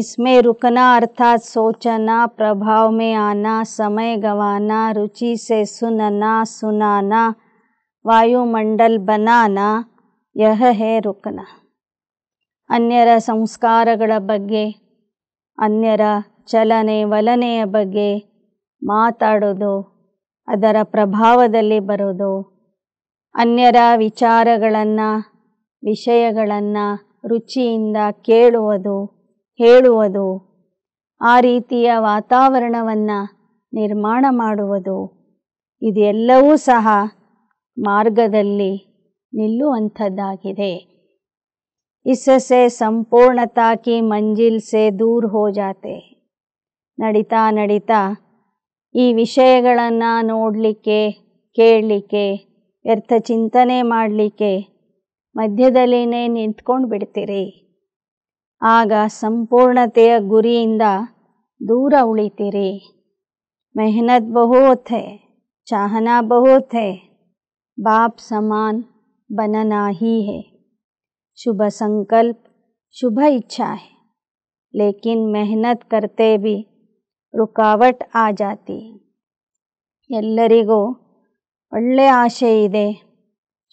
इसमें रुकना ಅರ್ಥಾತ್ सोचना प्रभाव में आना समय गंवाना रुचि से सुनना सुनाना वायुमंडल बनाना यह है ರುಕನ ಅನ್ಯರ ಸಂಸ್ಕಾರಗಳ ಬಗ್ಗೆ ಅನ್ಯರ ಚಲನೆ ವಲನೆಯ ಬಗ್ಗೆ ಮಾತಾಡೋದು ಅದರ ಪ್ರಭಾವದಲ್ಲಿ ಬರೋದು ಅನ್ಯರ ವಿಚಾರಗಳನ್ನು ವಿಷಯಗಳನ್ನು ರುಚಿಯಿಂದ ಕೇಳುವುದು ಹೇಳುವುದು ಆ ರೀತಿಯ ವಾತಾವರಣವನ್ನು ನಿರ್ಮಾಣ ಮಾಡುವುದು ಇದೆಲ್ಲವೂ ಸಹ ಮಾರ್ಗದಲ್ಲಿ ನಿಲ್ಲುವಂಥದ್ದಾಗಿದೆ ಇಸಸೆ ಸಂಪೂರ್ಣತಾ ಮಂಜಿಲ್ಸೆ ಮಂಜಿಲ್ ಸೆ ದೂರ್ ಹೋ ನಡೀತಾ ನಡೀತಾ ಈ ವಿಷಯಗಳನ್ನು ನೋಡಲಿಕ್ಕೆ ಕೇಳಲಿಕ್ಕೆ ವ್ಯರ್ಥ ಚಿಂತನೆ ಮಾಡಲಿಕ್ಕೆ ಮಧ್ಯದಲ್ಲಿನೇ ನಿಂತ್ಕೊಂಡು ಬಿಡ್ತೀರಿ ಆಗ ಸಂಪೂರ್ಣತೆಯ ಗುರಿದಿಂದ ದೂರ ಉಳಿತಿರೆ මහನೆತ್ ಬಹುತೇ ಚಾಹನ ಬಹುತೇ ಬಾಪ್ ಸಮಾನ ಬನನಹಿ ಹೇ ಶುಭ ಸಂಕಲ್ಪ ಶುಭ ಇಚ್ಛಾ ಹೇ ಲೇಕಿನ್ ಮೆಹನೆತ್ ಕರ್ತೆ ಬಿ रुकावट आ ಜಾತಿ ಎಲ್ಲರಿಗೂ ಒಳ್ಳೆ ಆಶೆ ಇದೆ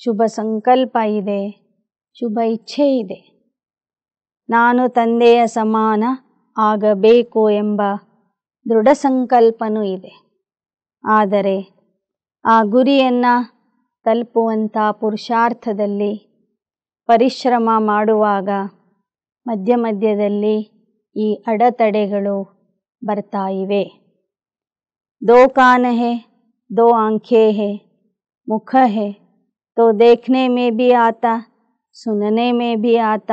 ಶುಭ ಸಂಕಲ್ಪ ಇದೆ ಶುಭ ಇಚ್ಛೆ ಇದೆ ನಾನು ತಂದೆಯ ಸಮಾನ ಆಗಬೇಕು ಎಂಬ ದೃಢ ಸಂಕಲ್ಪನೂ ಇದೆ ಆದರೆ ಆ ಗುರಿಯನ್ನು ತಲುಪುವಂಥ ಪುರುಷಾರ್ಥದಲ್ಲಿ ಪರಿಶ್ರಮ ಮಾಡುವಾಗ ಮಧ್ಯ ಮಧ್ಯದಲ್ಲಿ ಈ ಅಡತಡೆಗಳು ಬರ್ತಾ ಇವೆ ದೋ ಕಾನ ದೋ ಆಂಖೆ ಹೇ ಮುಖ ತೋ ದೇಖನೆ ಮೇ ಬಿ ಆತ ಸುನನೆ ಮೇ ಬಿ ಆತ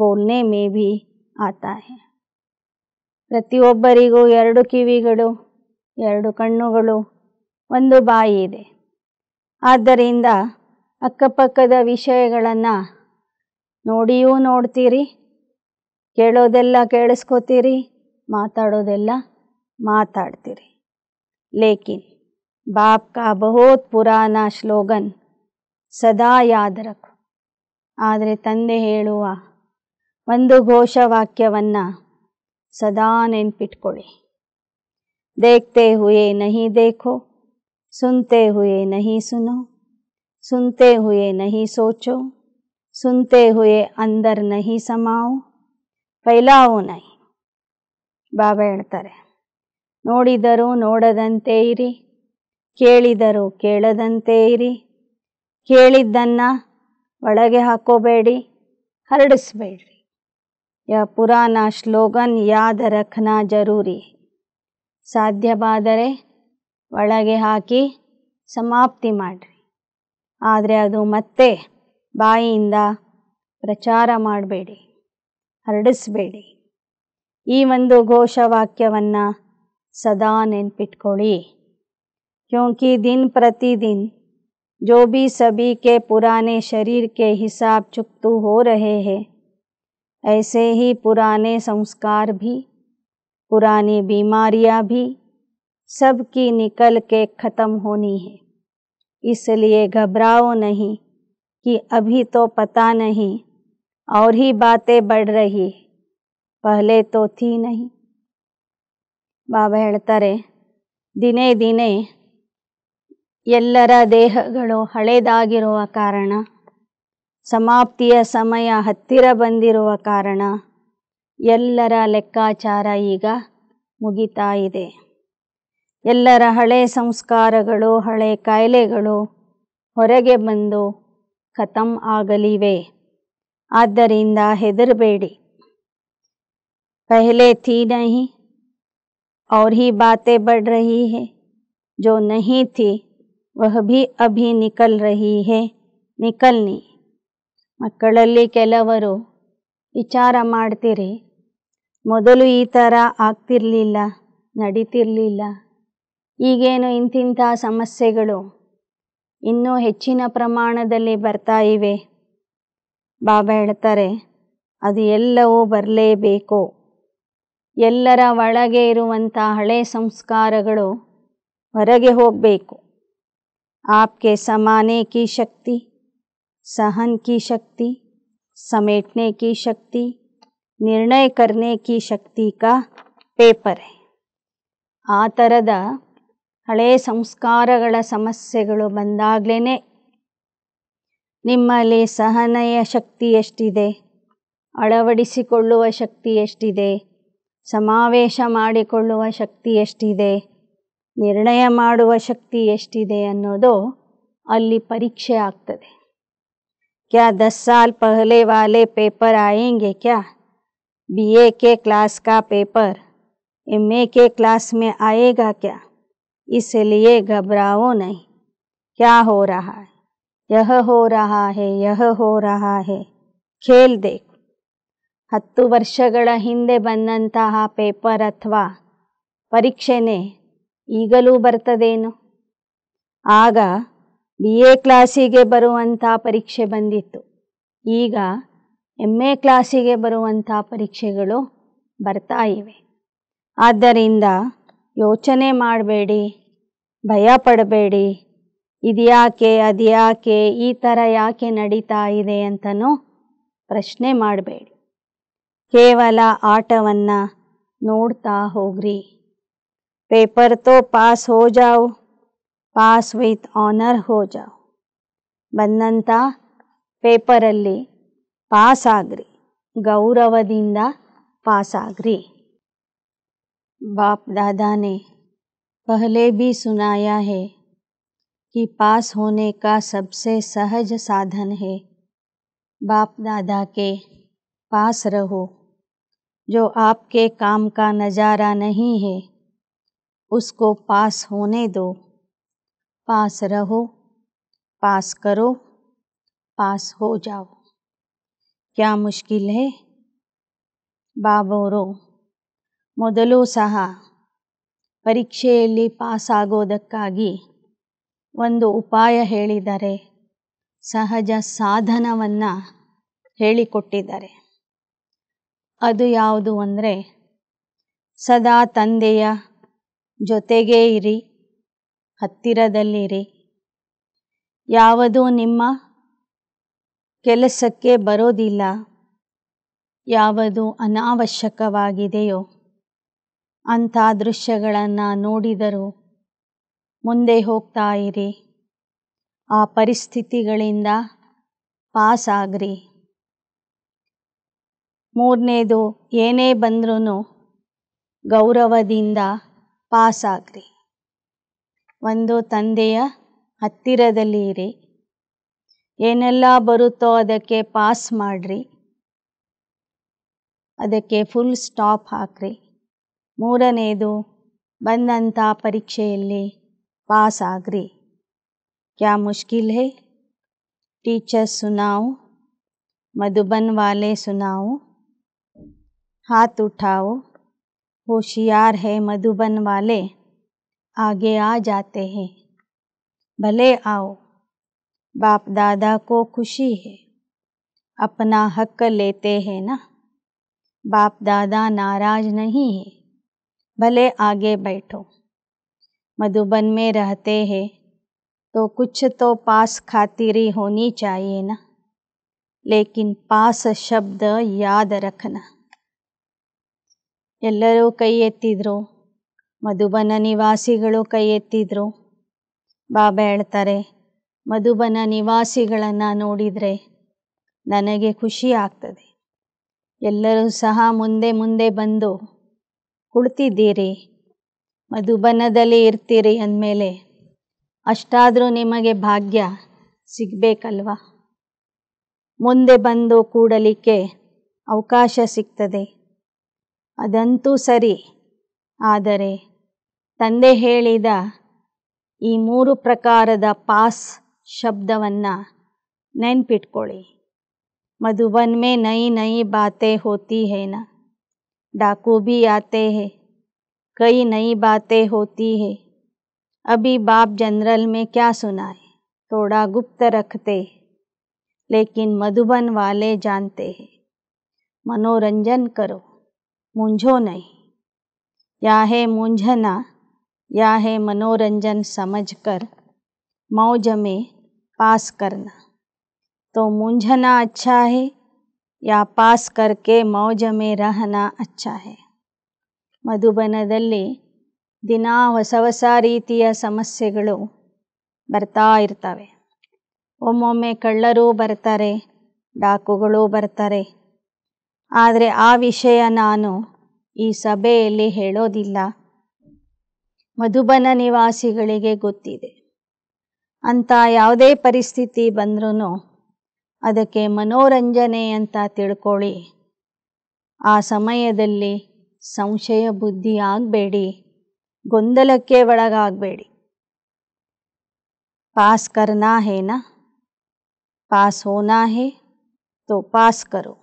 ಬೋಲ್ನೆ ಮೇ ಬಿ आता ಪ್ರತಿಯೊಬ್ಬರಿಗೂ ಎರಡು ಕಿವಿಗಳು ಎರಡು ಕಣ್ಣುಗಳು ಒಂದು ಬಾಯಿ ಇದೆ ಆದ್ದರಿಂದ ಅಕ್ಕಪಕ್ಕದ ವಿಷಯಗಳನ್ನು ನೋಡಿಯೂ ನೋಡ್ತೀರಿ ಕೇಳೋದೆಲ್ಲ ಕೇಳಿಸ್ಕೋತೀರಿ ಮಾತಾಡೋದೆಲ್ಲ ಮಾತಾಡ್ತೀರಿ ಲೇಕಿನ್ ಬಾಪ್ ಕಾ ಬಹುತ್ ಪುರಾಣ ಶ್ಲೋಗನ್ ಸದಾ ಯಾದರಕು ಆದರೆ ತಂದೆ ಹೇಳುವ ಒಂದು ಘೋಷವಾಕ್ಯವನ್ನು ಸದಾ ನೆನ್ಪಿಟ್ಕೊಳ್ಳಿ ದೇಖತೆ ಹುಯೇ ನಹಿ ದೇಖೋ ಸುನತೆ ಹುಯೇ ನಹಿ ಸುನೋ ಸುನತೆ ಹುಯೇ ನಹಿ ಸೋಚೋ सुनते हुए ಅಂದರ್ ನಹಿ समाओ ಫೈಲಾವು ನೈ ಬಾಬಾ ಹೇಳ್ತಾರೆ ನೋಡಿದರೂ ನೋಡದಂತೆ ಇರಿ ಕೇಳಿದರೂ ಕೇಳದಂತೆ ಇರಿ ಕೇಳಿದ್ದನ್ನು ಒಳಗೆ ಹಾಕೋಬೇಡಿ ಹರಡಿಸ್ಬೇಡ್ರಿ ಯಾ ಪੁਰಾಣ ಶ್ಲೋಕನ್ ಯಾದ رکھنا ಜರೂರಿ ಸಾಧ್ಯವಾದರೆ ಒಳಗೆ ಹಾಕಿ ಸಮಾಪ್ತಿ ಮಾಡಿ ಆದ್ರೆ ಅದು ಮತ್ತೆ ಬಾಯಿ ಇಂದ ಪ್ರಚಾರ ಮಾಡಬೇಡಿ ಹರಡಿಸಬೇಡಿ ಈ ಒಂದು ಘೋಷ ವಾಕ್ಯವನ್ನ ಸದಾ ನೆನಪಿಟ್ಕೊಳ್ಳಿ ಯಾಕಂದ್ರೆ ದಿನ ಪ್ರತಿದಿನ ಜೋಬಿ ಸವಿ ಕೆ ಪುರಾಣೆ ಶರೀರ ಕೆ હિساب चुकतो हो रहे है ऐसे ही पुराने संस्कार भी पुरानी बीमारियां भी सबकी निकल के ख़त्म होनी है इसलिए घबराओ नहीं कि अभी तो पता नहीं और ही बातें बढ़ रही है पहले तो थी नहीं ಬಾಬಾ दिने ದಿನೇ ದಿನೇ ಎಲ್ಲರ ದೇಹಗಳು ಹಳೇದಾಗಿರುವ ಸಮಾಪ್ತಿಯ ಸಮಯ ಹತ್ತಿರ ಬಂದಿರುವ ಕಾರಣ ಎಲ್ಲರ ಲೆಕ್ಕಾಚಾರ ಈಗ ಮುಗಿತಾ ಇದೆ ಎಲ್ಲರ ಹಳೆ ಸಂಸ್ಕಾರಗಳು ಹಳೆ ಕಾಯಿಲೆಗಳು ಹೊರಗೆ ಬಂದು ಖತಮ್ ಆಗಲಿವೆ ಆದ್ದರಿಂದ ಹೆದರಬೇಡಿ ಪಹಲೆ ಥಿ ನಹಿ ಔರ್ ಹಿ ಬಾತೆ ಬಡ್ ರಹಿ ಹೇ ಜೋ ನಹಿ ಥಿ ವಹ ಭಿ ಅಭಿ ನಿಕಲ್ ರಹಿ ಹೇ ನಿಕಲ್ನಿ ಮಕ್ಕಳಲ್ಲಿ ಕೆಲವರು ವಿಚಾರ ಮಾಡ್ತೀರಿ ಮೊದಲು ಈ ಥರ ಆಗ್ತಿರಲಿಲ್ಲ ನಡೀತಿರಲಿಲ್ಲ ಈಗೇನು ಇಂತಿಂಥ ಸಮಸ್ಯೆಗಳು ಇನ್ನೂ ಹೆಚ್ಚಿನ ಪ್ರಮಾಣದಲ್ಲಿ ಬರ್ತಾ ಇವೆ ಬಾಬಾ ಹೇಳ್ತಾರೆ ಅದು ಎಲ್ಲವೂ ಬರಲೇಬೇಕು ಎಲ್ಲರ ಒಳಗೆ ಇರುವಂಥ ಹಳೆ ಸಂಸ್ಕಾರಗಳು ಹೊರಗೆ ಹೋಗಬೇಕು ಆಪ್ಗೆ ಸಮಾನೇ ಕಿ ಶಕ್ತಿ सहन की शक्ति समेटने की शक्ति ನಿರ್ಣಯ ಕರ್ನೆ ಕೀ ಶಕ್ತಿ ಕಾ ಪೇಪರ್ ಆ ಥರದ ಹಳೇ ಸಂಸ್ಕಾರಗಳ ಸಮಸ್ಯೆಗಳು ಬಂದಾಗಲೇ ನಿಮ್ಮಲ್ಲಿ ಸಹನೆಯ ಶಕ್ತಿ ಎಷ್ಟಿದೆ ಅಳವಡಿಸಿಕೊಳ್ಳುವ ಶಕ್ತಿ ಎಷ್ಟಿದೆ ಸಮಾವೇಶ ಮಾಡಿಕೊಳ್ಳುವ ಶಕ್ತಿ ಎಷ್ಟಿದೆ ನಿರ್ಣಯ ಮಾಡುವ ಶಕ್ತಿ ಎಷ್ಟಿದೆ ಅನ್ನೋದು ಅಲ್ಲಿ ಪರೀಕ್ಷೆ ಆಗ್ತದೆ क्या दस साल पहले वाले पेपर आएंगे क्या बीए के क्लास का पेपर ए के क्लास में आएगा क्या इसलिए घबराओ नहीं क्या हो रहा है यह हो रहा है यह हो रहा है खेल देखो ಹತ್ತು वर्ष हिंदे बंद पेपर अथवा परीक्षे ईगलू ಬರ್ತದೇನು आगा ಬಿ ಎ ಕ್ಲಾಸಿಗೆ ಬರುವಂಥ ಪರೀಕ್ಷೆ ಬಂದಿತ್ತು ಈಗ ಎಮ್ ಎ ಕ್ಲಾಸಿಗೆ ಬರುವಂಥ ಪರೀಕ್ಷೆಗಳು ಬರ್ತಾ ಇವೆ ಆದ್ದರಿಂದ ಯೋಚನೆ ಮಾಡಬೇಡಿ ಭಯ ಪಡಬೇಡಿ ಇದ್ಯಾಕೆ ಅದ್ಯಾಕೆ ಈ ಥರ ಯಾಕೆ ನಡೀತಾ ಇದೆ ಅಂತನೂ ಪ್ರಶ್ನೆ ಮಾಡಬೇಡಿ ಕೇವಲ ಆಟವನ್ನು ನೋಡ್ತಾ ಹೋಗ್ರಿ ಪೇಪರ್ ತೋ ಪಾಸ್ ಹೋ ಜಾವು ಪಾಸ್ ವಿತ್ ಆನರ್ ಹೋಜಾ ಬಂದಂಥ ಪೇಪರಲ್ಲಿ ಪಾಸ್ ಆಗ್ರಿ ಗೌರವದಿಂದ पास ಆಗ್ರಿ बाप दादा ने पहले भी सुनाया है कि पास होने का सबसे सहज साधन है बाप दादा के पास रहो जो आपके काम का नज़ारा नहीं है उसको पास होने दो पास रहो पास करो पास हो जाओ क्या मुश्किल है ಬಾಬೋರು ಮೊದಲು ಸಹ ಪರೀಕ್ಷೆಯಲ್ಲಿ ಪಾಸಾಗೋದಕ್ಕಾಗಿ ಒಂದು ಉಪಾಯ ಹೇಳಿದ್ದಾರೆ ಸಹಜ ಸಾಧನವನ್ನು ಹೇಳಿಕೊಟ್ಟಿದ್ದಾರೆ ಅದು ಯಾವುದು ಅಂದರೆ ಸದಾ ತಂದೆಯ ಜೊತೆಗೇ ಇರಿ ಹತ್ತಿರದಲ್ಲಿರಿ ಯಾವುದು ನಿಮ್ಮ ಕೆಲಸಕ್ಕೆ ಬರೋದಿಲ್ಲ ಯಾವುದು ಅನಾವಶ್ಯಕವಾಗಿದೆಯೋ ಅಂಥ ದೃಶ್ಯಗಳನ್ನು ನೋಡಿದರೂ ಮುಂದೆ ಹೋಗ್ತಾ ಇರಿ ಆ ಪರಿಸ್ಥಿತಿಗಳಿಂದ ಪಾಸಾಗ್ರಿ ಮೂರನೇದು ಏನೇ ಬಂದ್ರೂ ಗೌರವದಿಂದ ಪಾಸಾಗ್ರಿ ಒಂದು ತಂದೆಯ ಹತ್ತಿರದಲ್ಲಿ ಇರಿ ಏನೆಲ್ಲ ಬರುತ್ತೋ ಅದಕ್ಕೆ ಪಾಸ್ ಮಾಡಿರಿ ಅದಕ್ಕೆ ಫುಲ್ ಸ್ಟಾಪ್ ಹಾಕ್ರಿ ಮೂರನೇದು ಬಂದಂಥ ಪರೀಕ್ಷೆಯಲ್ಲಿ ಪಾಸ್ ಆಗ್ರಿ ಕ್ಯಾ ಮುಷ್ಕಿಲ್ ಹೇ ಟೀಚರ್ ಸುನಾವು ಮಧುಬನ್ ವಾಲೆ ಸುನಾವು ಹಾತ್ ಉಠಾವು ಹುಷಿಯಾರ್ ಹೇ ಮಧುಬನ್ ವಾಲೆ आगे आ जाते हैं भले आओ बाप दादा को खुशी है अपना हक लेते हैं ना बाप दादा नाराज नहीं है भले आगे बैठो मधुबन में रहते हैं तो कुछ तो पास खातिरी होनी चाहिए ना लेकिन पास शब्द याद रखना एलू ಕೈ ಎತ್ತಿದ್ರು ಮಧುಬನ ನಿವಾಸಿಗಳು ಕೈ ಎತ್ತಿದ್ರು ಬಾಬಾ ಹೇಳ್ತಾರೆ ಮಧುಬನ ನಿವಾಸಿಗಳನ್ನು ನೋಡಿದರೆ ನನಗೆ ಖುಷಿ ಆಗ್ತದೆ ಎಲ್ಲರೂ ಸಹ ಮುಂದೆ ಮುಂದೆ ಬಂದು ಕುಳಿತಿದ್ದೀರಿ ಮಧುಬನದಲ್ಲಿ ಇರ್ತೀರಿ ಅಂದಮೇಲೆ ಅಷ್ಟಾದರೂ ನಿಮಗೆ ಭಾಗ್ಯ ಸಿಗಬೇಕಲ್ವಾ ಮುಂದೆ ಬಂದು ಕೂಡಲಿಕ್ಕೆ ಅವಕಾಶ ಸಿಗ್ತದೆ ಅದಂತೂ ಸರಿ ಆದರೆ ತಂದೆ ಹೇಳಿದ ಈ ಮೂರು ಪ್ರಕಾರದ ಪಾಸ್ ಶಬ್ದವನ್ನು ನೆನ್ಪಿಟ್ಕೊಳ್ಳಿ मधुबन में नई नई बातें होती है ना डाकू भी आते हैं कई नई बातें होती है अभी बाप जनरल में क्या सुनाए थोड़ा गुप्त रखते लेकिन मधुबन वाले जानते हैं मनोरंजन करो मूंझो नहीं या है मूंझना या है मनोरंजन समझकर मौज में पास करना तो मूंझना अच्छा है या ಪಾಸ್ ಕರ್ಕೆ ಮೌಜಮೆ ಮೇ ರಹನ ಅಚ್ಚ ಮಧುಬನದಲ್ಲಿ ದಿನ ಹೊಸ ಹೊಸ ರೀತಿಯ ಸಮಸ್ಯೆಗಳು ಬರ್ತಾ ಇರ್ತವೆ ಒಮ್ಮೊಮ್ಮೆ ಕಳ್ಳರೂ ಬರ್ತಾರೆ ಡಾಕುಗಳು ಬರ್ತಾರೆ ಆದರೆ ಆ ವಿಷಯ ನಾನು ಈ ಸಭೆಯಲ್ಲಿ ಹೇಳೋದಿಲ್ಲ ಮಧುಬನ ನಿವಾಸಿಗಳಿಗೆ ಗೊತ್ತಿದೆ ಅಂಥ ಯಾವುದೇ ಪರಿಸ್ಥಿತಿ ಬಂದ್ರೂ ಅದಕ್ಕೆ ಮನೋರಂಜನೆ ಅಂತ ತಿಳ್ಕೊಳ್ಳಿ ಆ ಸಮಯದಲ್ಲಿ ಸಂಶಯ ಬುದ್ಧಿ ಆಗಬೇಡಿ ಗೊಂದಲಕ್ಕೆ ಒಳಗಾಗಬೇಡಿ ಪಾಸ್ ಕರ್ನಾ ಹೇನ ಪಾಸ್ ಹೋನಾ ಹೇ ತೋ ಪಾಸ್ ಕರು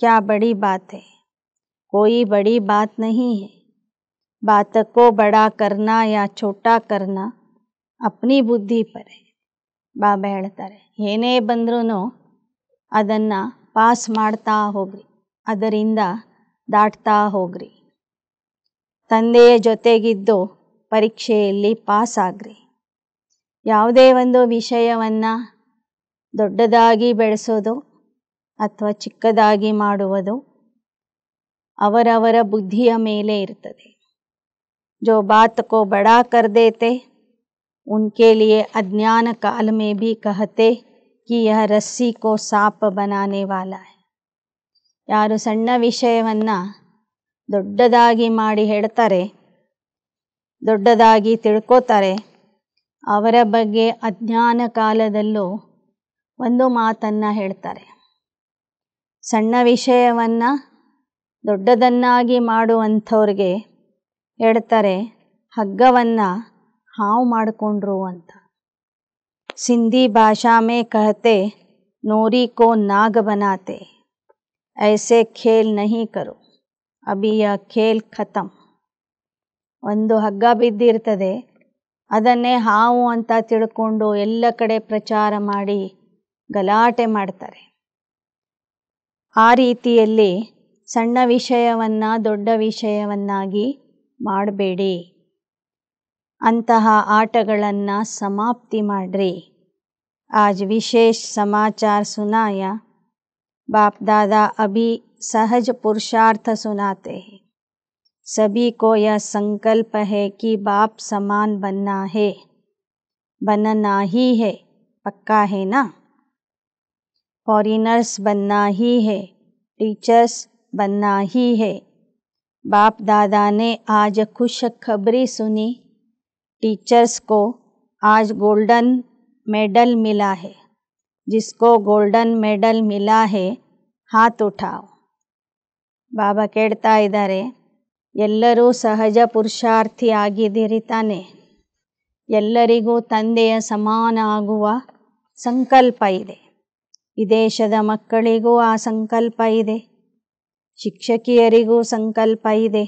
ಕ್ಯಾ ಬಡಿ ಬಾತ್ ಹೇ ಕೋಯಿ ಬಡಿ ಬಾತ್ ನಹಿ ಹೇ बात को बड़ा करना या छोटा ಅಪ್ನಿ ಬುದ್ಧಿ ಪರೆ ಬಾಬಾ ಹೇಳ್ತಾರೆ ಏನೇ ಬಂದ್ರೂ ಅದನ್ನು ಪಾಸ್ ಮಾಡ್ತಾ ಹೋಗ್ರಿ ಅದರಿಂದ ದಾಟ್ತಾ ಹೋಗ್ರಿ ತಂದೆಯ ಜೊತೆಗಿದ್ದು ಪರೀಕ್ಷೆಯಲ್ಲಿ ಪಾಸ್ ಆಗ್ರಿ ಯಾವುದೇ ಒಂದು ವಿಷಯವನ್ನು ದೊಡ್ಡದಾಗಿ ಬೆಳೆಸೋದು ಅಥವಾ ಚಿಕ್ಕದಾಗಿ ಮಾಡುವುದು ಅವರವರ ಬುದ್ಧಿಯ ಮೇಲೆ ಇರ್ತದೆ जो बात को बड़ा कर देते उनके लिए अज्ञान काल में भी कहते कि यह रस्सी को ಸಾಪ ಬನಾನೆ ವಾಲ ಯಾರು ಸಣ್ಣ ವಿಷಯವನ್ನು ದೊಡ್ಡದಾಗಿ ಮಾಡಿ ಹೇಳ್ತಾರೆ ದೊಡ್ಡದಾಗಿ ತಿಳ್ಕೋತಾರೆ ಅವರ ಬಗ್ಗೆ ಅಜ್ಞಾನ ಕಾಲದಲ್ಲೂ ಒಂದು ಮಾತನ್ನು ಹೇಳ್ತಾರೆ ಸಣ್ಣ ವಿಷಯವನ್ನು ದೊಡ್ಡದನ್ನಾಗಿ ಮಾಡುವಂಥವ್ರಿಗೆ ಹೇಳ್ತಾರೆ ಹಗ್ಗವನ್ನು ಹಾವು ಮಾಡಿಕೊಂಡ್ರು ಅಂತ ಸಿಂಧಿ ಭಾಷಾ ಮೇ ಕಹತೆ ನೋರಿ ಕೋ ನಾಗ ಬನಾತೆ ಐಸೆ ಖೇಲ್ ನಹಿ ಕರು ಅಬಿಯ ಖೇಲ್ ಖತಮ್ ಒಂದು ಹಗ್ಗ ಬಿದ್ದಿರ್ತದೆ ಅದನ್ನೇ ಹಾವು ಅಂತ ತಿಳ್ಕೊಂಡು ಎಲ್ಲ ಕಡೆ ಪ್ರಚಾರ ಮಾಡಿ ಗಲಾಟೆ ಮಾಡ್ತಾರೆ ಆ ರೀತಿಯಲ್ಲಿ ಸಣ್ಣ ವಿಷಯವನ್ನು ದೊಡ್ಡ ವಿಷಯವನ್ನಾಗಿ ಮಾಡಬೇಡಿ ಅಂತಹ ಆಟಗಳನ್ನು ಸಮಾಪ್ತಿ ಮಾಡ್ರಿ आज विशेष समाचार सुनाया बाप दादा अभी सहज पुरुषार्थ सुनाते हैं सभी को यह संकल्प है कि बाप समान बनना है बनना ही है पक्का है ना फॉरेनर्स बनना ही है टीचर्स बनना ही है बाप दादा ने आज खुश खबरी सुनी टीचर्स को आज गोल्डन मेडल मिला है जिसको गोल्डन मेडल मिला है हाथ ಉಠಾವ್ ಬಾಬಾ ಕೇಳ್ತಾ ಇದ್ದಾರೆ ಎಲ್ಲರೂ ಸಹಜ ಪುರುಷಾರ್ಥಿ ಆಗಿದ್ದೀರಿ ತಾನೆ ಎಲ್ಲರಿಗೂ ತಂದೆಯ ಸಮಾನ ಆಗುವ ಸಂಕಲ್ಪ ಇದೆ ವಿದೇಶದ ಮಕ್ಕಳಿಗೂ ಆ ಸಂಕಲ್ಪ ಇದೆ शिक्षकियರಿಗೆ ಸಂಕಲ್ಪ ಇದೆ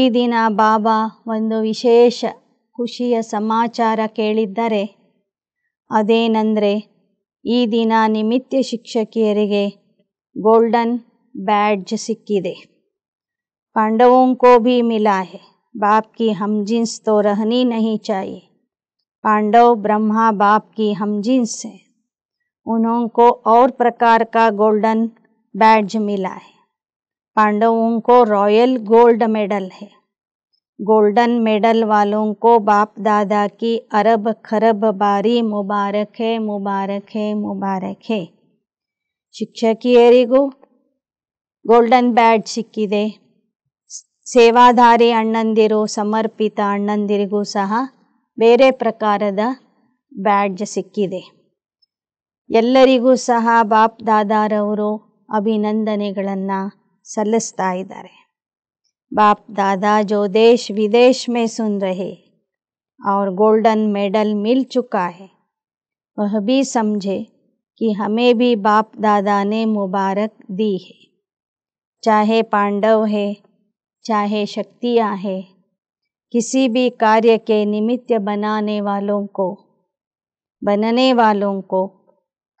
ಈ ದಿನ ಬಾಬಾ ಒಂದು ವಿಶೇಷ ಖುಷಿಯ ಸಮಾಚಾರ ಕೇಳಿದ್ದಾರೆ ಅದೇನಂದ್ರೆ ಈ ದಿನ ನಿಮಿತ್ತ ಶಿಕ್ಷಕಿಯರಿಗೆ ಗೋಲ್ಡನ್ ಬ್ಯಾಡ್ಜ್ ಸಿಕ್ಕಿದೆ ಪಾಂಡವوں کو بھی मिला है बाप की हम جنس तो रहनी नहीं चाहिए पांडव ब्रह्मा बाप की हम جنس ہیں انوں کو اور پرکار کا گولڈن بیج ملا ہے पांडवों को रॉयल गोल्ड मेडल है गोल्डन मेडल वालों को बाप दादा की अरब खरब बारी मुबारक है मुबारक है ಮುಬಾರಕ್ ಹೇ ಶಿಕ್ಷಕಿಯರಿಗೂ ಗೋಲ್ಡನ್ ಬ್ಯಾಡ್ ಸಿಕ್ಕಿದೆ ಸೇವಾಧಾರಿ ಅಣ್ಣಂದಿರು ಸಮರ್ಪಿತ ಅಣ್ಣಂದಿರಿಗೂ ಸಹ ಬೇರೆ ಪ್ರಕಾರದ ಬ್ಯಾಡ್ಜ್ ಸಿಕ್ಕಿದೆ ಎಲ್ಲರಿಗೂ ಸಹ ಬಾಪ್ ದಾದಾರವರು ಅಭಿನಂದನೆಗಳನ್ನು ಸಲ್ಲಿಸ್ತಾ ಇದ್ದಾರೆ ಬಾಪ್ ದಾದಾ ಜೋ ದೇಶ್ ವಿದೇಶ್ ಮೇ ಸುನ್ ರಹೆ और गोल्डन मेडल मिल चुका है वह भी समझे कि हमें भी बाप दादा ने मुबारक दी है चाहे पांडव है चाहे शक्तियाँ है किसी भी कार्य के निमित्त बनाने वालों को बनने वालों को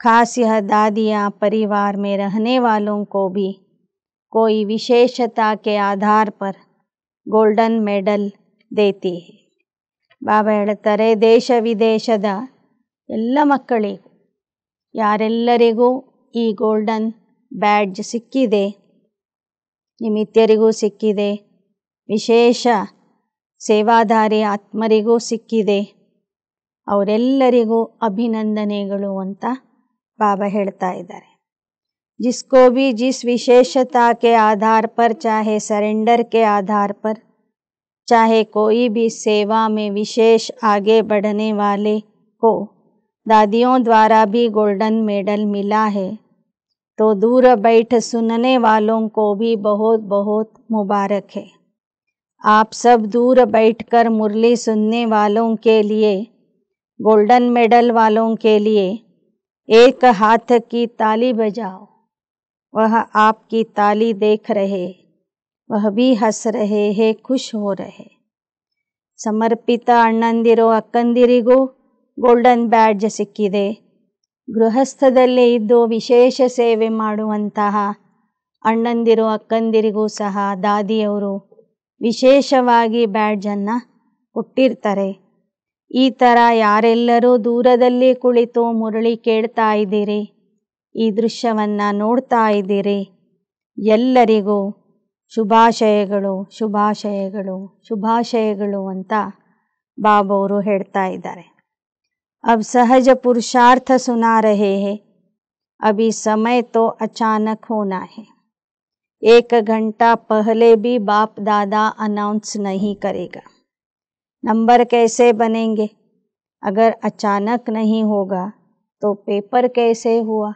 खास यह दादियाँ परिवार में रहने वालों को भी कोई विशेषता के ಆಧಾರ್ ಪರ್ ಗೋಲ್ಡನ್ ಮೆಡಲ್ ದೇತಿ ಬಾಬಾ ಹೇಳ್ತಾರೆ ದೇಶ ವಿದೇಶದ ಎಲ್ಲ ಮಕ್ಕಳಿಗೂ ಯಾರೆಲ್ಲರಿಗೂ ಈ ಗೋಲ್ಡನ್ ಬ್ಯಾಡ್ಜ್ ಸಿಕ್ಕಿದೆ ನಿಮಿತ್ಯರಿಗೂ ಸಿಕ್ಕಿದೆ ವಿಶೇಷ ಸೇವಾಧಾರಿ ಆತ್ಮರಿಗೂ ಸಿಕ್ಕಿದೆ ಅವರೆಲ್ಲರಿಗೂ ಅಭಿನಂದನೆಗಳು ಅಂತ ಬಾಬಾ ಹೇಳ್ತಾ ಇದ್ದಾರೆ जिसको भी जिस विशेषता के आधार पर चाहे सरेंडर के आधार पर चाहे कोई भी सेवा में विशेष आगे बढ़ने वाले को दादियों द्वारा भी गोल्डन मेडल मिला है तो दूर बैठ सुनने वालों को भी बहुत बहुत मुबारक है आप सब दूर बैठकर मुरली सुनने वालों के लिए गोल्डन मेडल वालों के लिए एक हाथ की ताली बजाओ वह आपकी ताली देख रहे वह भी ಹಸ್ ರಹೆ ಹೇ ಖುಷ್ ಹೋ ರಹೆ ಸಮರ್ಪಿತ ಅಣ್ಣಂದಿರೋ ಅಕ್ಕಂದಿರಿಗೂ ಗೋಲ್ಡನ್ ಬ್ಯಾಡ್ಜ್ ಸಿಕ್ಕಿದೆ ಗೃಹಸ್ಥದಲ್ಲಿ ಇದ್ದು ವಿಶೇಷ ಸೇವೆ ಮಾಡುವಂತಹ ಅಣ್ಣಂದಿರು ಅಕ್ಕಂದಿರಿಗೂ ಸಹ ದಾದಿಯವರು ವಿಶೇಷವಾಗಿ ಬ್ಯಾಡ್ಜನ್ನು ಕೊಟ್ಟಿರ್ತಾರೆ ಈ ಥರ ಯಾರೆಲ್ಲರೂ ದೂರದಲ್ಲಿ ಕುಳಿತು ಮುರಳಿ ಕೇಳ್ತಾ ಇದ್ದೀರಿ ಈ ದೃಶ್ಯವನ್ನು ನೋಡ್ತಾ ಇದ್ದೀರಿ ಎಲ್ಲರಿಗೂ ಶುಭಾಶಯಗಳು ಶುಭಾಶಯಗಳು ಶುಭಾಶಯಗಳು ಅಂತ ಬಾಬವರು ಹೇಳ್ತಾ ಇದ್ದಾರೆ अब सहज पुरुषार्थ सुना रहे हैं अभी समय तो अचानक होना है एक घंटा पहले भी बाप दादा अनाउंस नहीं करेगा नंबर कैसे बनेंगे अगर अचानक नहीं होगा तो पेपर कैसे हुआ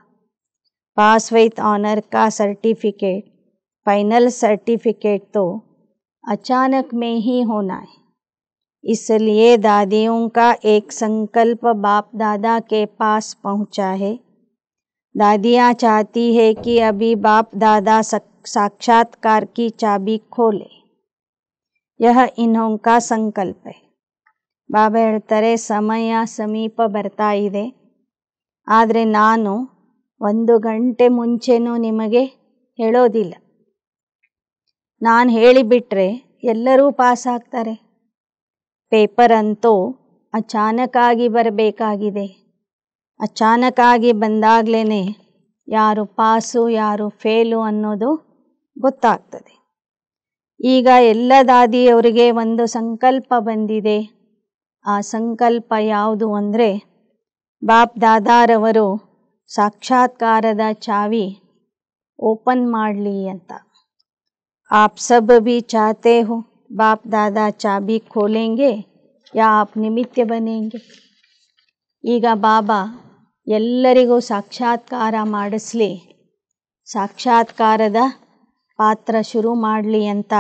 पास विथ ऑनर का सर्टिफिकेट फाइनल सर्टिफिकेट तो अचानक में ही होना है इसलिए दादियों का एक संकल्प बाप दादा के पास पहुंचा है दादियाँ चाहती है कि अभी बाप दादा साक्षात्कार की चाबी खोले यह इन्हों का संकल्प ಸಂಕಲ್ಪ ಬಾಬಾ ಹೇಳ್ತಾರೆ ಸಮಯ समीप बरताई दे आदरे नानो ಒಂದು ಗಂಟೆ ಮುಂಚೆನೂ ನಿಮಗೆ ಹೇಳೋದಿಲ್ಲ ನಾನು ಹೇಳಿಬಿಟ್ರೆ ಎಲ್ಲರೂ ಪಾಸ್ ಆಗ್ತಾರೆ ಪೇಪರ್ ಅಂತೂ ಅಚಾನಕ್ಕಾಗಿ ಬರಬೇಕಾಗಿದೆ ಅಚಾನಕ್ಕಾಗಿ ಬಂದಾಗಲೇ ಯಾರು ಪಾಸು ಯಾರು ಫೇಲು ಅನ್ನೋದು ಗೊತ್ತಾಗ್ತದೆ ಈಗ ಎಲ್ಲ ದಾದಿಯವರಿಗೆ ಒಂದು ಸಂಕಲ್ಪ ಬಂದಿದೆ ಆ ಸಂಕಲ್ಪ ಯಾವುದು ಅಂದರೆ ಬಾಪ್ ದಾದಾರವರು ಸಾಕ್ಷಾತ್ಕಾರದ ಚಾವಿ ಓಪನ್ ಮಾಡಲಿ ಅಂತ ಆಪ್ ಸಬ್ ಭೀ ಚಾತೆ ಹೋ ಬಾಪ್ दादा ಚಾಬಿ ಖೋಲೆಂಗೆ ಯಾ ಆಪ್ ನಿಮಿತ್ಯ बनेंगे ಈಗ ಬಾಬಾ ಎಲ್ಲರಿಗೂ ಸಾಕ್ಷಾತ್ಕಾರ ಮಾಡಿಸ್ಲಿ ಸಾಕ್ಷಾತ್ಕಾರದ ಪಾತ್ರ ಶುರು ಮಾಡಲಿ ಅಂತ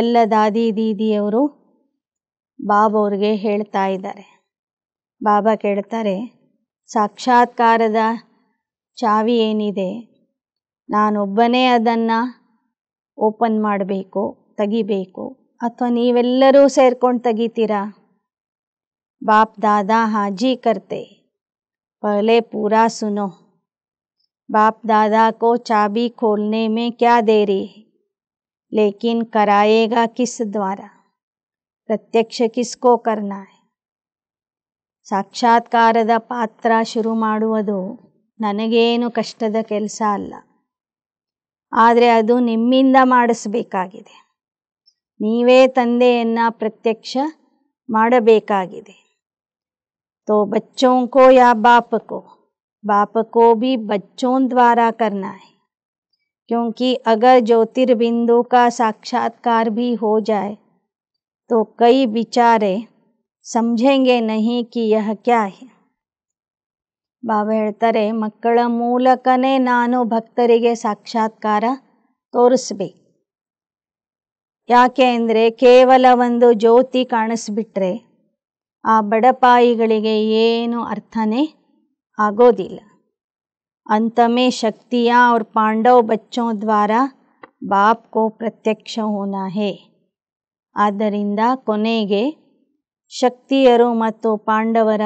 ಎಲ್ಲ ದಾದಿ ದೀದಿಯವರು ಬಾಬವ್ರಿಗೆ ಹೇಳ್ತಾ ಇದ್ದಾರೆ ಬಾಬಾ ಕೇಳ್ತಾರೆ साक्षात्कार ಚಾವಿ ಏನಿದೆ ನಾನೊಬ್ಬನೇ ಅದನ್ನು तगी अथवा ತೆಗಿಬೇಕು ಅಥವಾ ನೀವೆಲ್ಲರೂ बाप दादा हाजी करते पहले पूरा सुनो बाप दादा को चाबी खोलने में क्या देरी लेकिन कराएगा किस द्वारा प्रत्यक्ष किसको करना है ಸಾಕ್ಷಾತ್ಕಾರದ ಪಾತ್ರ ಶುರು ಮಾಡುವುದು ನನಗೇನು ಕಷ್ಟದ ಕೆಲಸ ಅಲ್ಲ ಆದರೆ ಅದು ನಿಮ್ಮಿಂದ ಮಾಡಿಸಬೇಕಾಗಿದೆ ನೀವೇ ತಂದೆಯನ್ನು ಪ್ರತ್ಯಕ್ಷ ಮಾಡಬೇಕಾಗಿದೆ ತೋ ಬಚ್ಚೋಂಕೋ ಯಾ ಬಾಪಕೋ ಬಾಪಕೋ ಬಿ ಬಚ್ಚೋನ್ ದ್ವಾರ करना है क्योंकि अगर ज्योतिर्बिंदु का साक्षात्कार भी हो जाए तो कई ಸಮಜೆಂಗೆ ನಹಿ ಕಿ ಯಹ ಕ್ಯಾ ಹೆ ಬಾಬಾ ಹೇಳ್ತಾರೆ ಮಕ್ಕಳ ಮೂಲಕನೇ ನಾನು ಭಕ್ತರಿಗೆ ಸಾಕ್ಷಾತ್ಕಾರ ತೋರಿಸ್ಬೇಕು ಯಾಕೆ ಅಂದರೆ ಕೇವಲ ಒಂದು ಜ್ಯೋತಿ ಕಾಣಿಸ್ಬಿಟ್ರೆ ಆ ಬಡಪಾಯಿಗಳಿಗೆ ಏನು ಅರ್ಥನೇ ಆಗೋದಿಲ್ಲ अंतमे शक्तियाँ और पांडव बच्चों द्वारा बाप को प्रत्यक्ष होना है ಆದ್ದರಿಂದ ಕೊನೆಗೆ ಶಕ್ತಿಯರು ಮತ್ತು ಪಾಂಡವರ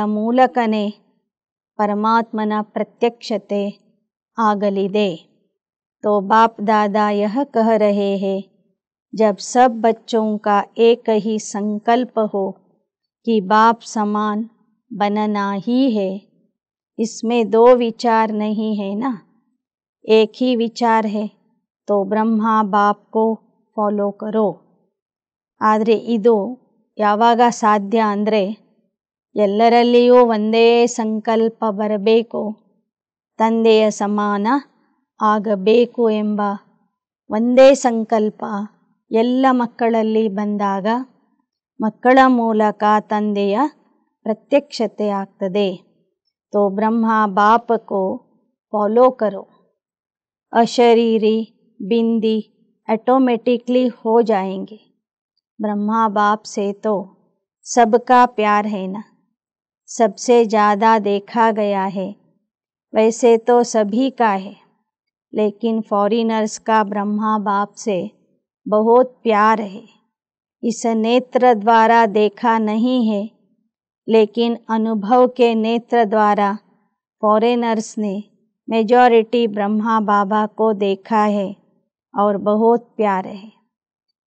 परमात्म प्रत्यक्षते ಪ್ರತ್ಯಕ್ಷತೆ दे तो बाप दादा यह कह रहे हैं जब सब बच्चों का एक ही संकल्प हो कि बाप समान बनना ही है इसमें दो विचार नहीं है ना एक ही विचार है तो ब्रह्मा बाप को फॉलो करो ಆದರೆ इदो ಯಾವಾಗ ಸಾಧ್ಯ ಅಂದರೆ ಎಲ್ಲರಲ್ಲಿಯೂ ಒಂದೇ ಸಂಕಲ್ಪ ಬರಬೇಕು ತಂದೆಯ ಸಮಾನ ಆಗಬೇಕು ಎಂಬ ಒಂದೇ ಸಂಕಲ್ಪ ಎಲ್ಲ ಮಕ್ಕಳಲ್ಲಿ ಬಂದಾಗ ಮಕ್ಕಳ ಮೂಲಕ ತಂದೆಯ ಪ್ರತ್ಯಕ್ಷತೆ ಆಗ್ತದೆ ತೋ ಬ್ರಹ್ಮ ಬಾಪಕೋ ಫಾಲೋ ಅಶರೀರಿ ಬಿಂದಿ ಆಟೋಮೆಟಿಕ್ಲಿ ಹೋ ಜಾಯಂಗೆ ब्रह्मा बाप से तो सबका प्यार है ना सबसे ज़्यादा देखा गया है वैसे तो सभी का है लेकिन फॉरेनर्स का ब्रह्मा बाप से बहुत प्यार है इस नेत्र द्वारा देखा नहीं है लेकिन अनुभव के नेत्र द्वारा फॉरेनर्स ने मेजॉरिटी ब्रह्मा बाबा को देखा है और बहुत प्यार है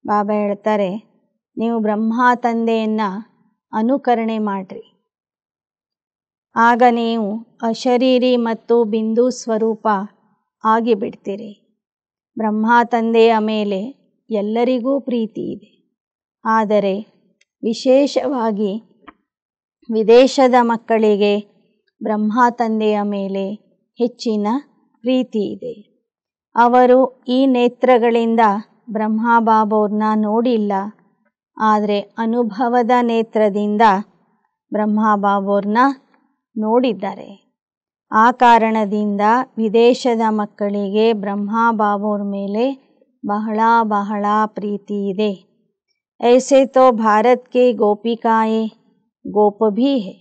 बाबा ಹೇಳ್ತಾರೆ ನೀವು ಬ್ರಹ್ಮ ತಂದೆಯನ್ನು ಅನುಕರಣೆ ಮಾಡ್ರಿ ಆಗ ನೀವು ಅಶರೀರಿ ಮತ್ತು ಬಿಂದು ಸ್ವರೂಪ ಆಗಿಬಿಡ್ತೀರಿ ಬ್ರಹ್ಮ ತಂದೆಯ ಮೇಲೆ ಎಲ್ಲರಿಗೂ ಪ್ರೀತಿ ಇದೆ ಆದರೆ ವಿಶೇಷವಾಗಿ ವಿದೇಶದ ಮಕ್ಕಳಿಗೆ ಬ್ರಹ್ಮ ತಂದೆಯ ಮೇಲೆ ಹೆಚ್ಚಿನ ಪ್ರೀತಿ ಇದೆ ಅವರು ಈ ನೇತ್ರಗಳಿಂದ ಬ್ರಹ್ಮ ಬಾಬೋರ್ನ ನೋಡಿಲ್ಲ ಆದರೆ ಅನುಭವದ ನೇತ್ರದಿಂದ ಬ್ರಹ್ಮ ಬಾಬೋರ್ನ ನೋಡಿದ್ದಾರೆ ಆ ಕಾರಣದಿಂದ ವಿದೇಶದ ಮಕ್ಕಳಿಗೆ ಬ್ರಹ್ಮ ಬಾಬೋರ್ ಮೇಲೆ ಬಹಳ ಬಹಳ ಪ್ರೀತಿ ಇದೆ ऐसे तो भारत के गोपिकाएं गोप भी हैं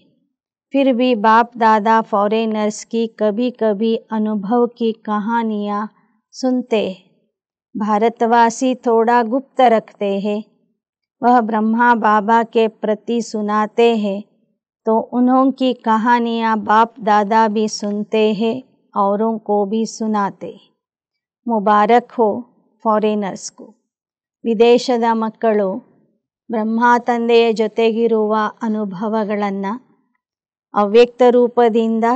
फिर भी बाप दादा फॉरेनर्स की कभी-कभी अनुभव की कहानियां सुनते भारतवासी थोड़ा गुप्त रखते हैं वह ब्रह्मा बाबा के प्रति सुनाते हैं तो उन्हों की कहानियाँ बाप दादा भी सुनते हैं औरों को भी सुनाते ಮುಬಾರಕ್ ಹೋ ಫಾರಿನರ್ಸ್ಗೂ ವಿದೇಶದ ಮಕ್ಕಳು ಬ್ರಹ್ಮ ತಂದೆಯ ಜೊತೆಗಿರುವ ಅನುಭವಗಳನ್ನು ಅವ್ಯಕ್ತ ರೂಪದಿಂದ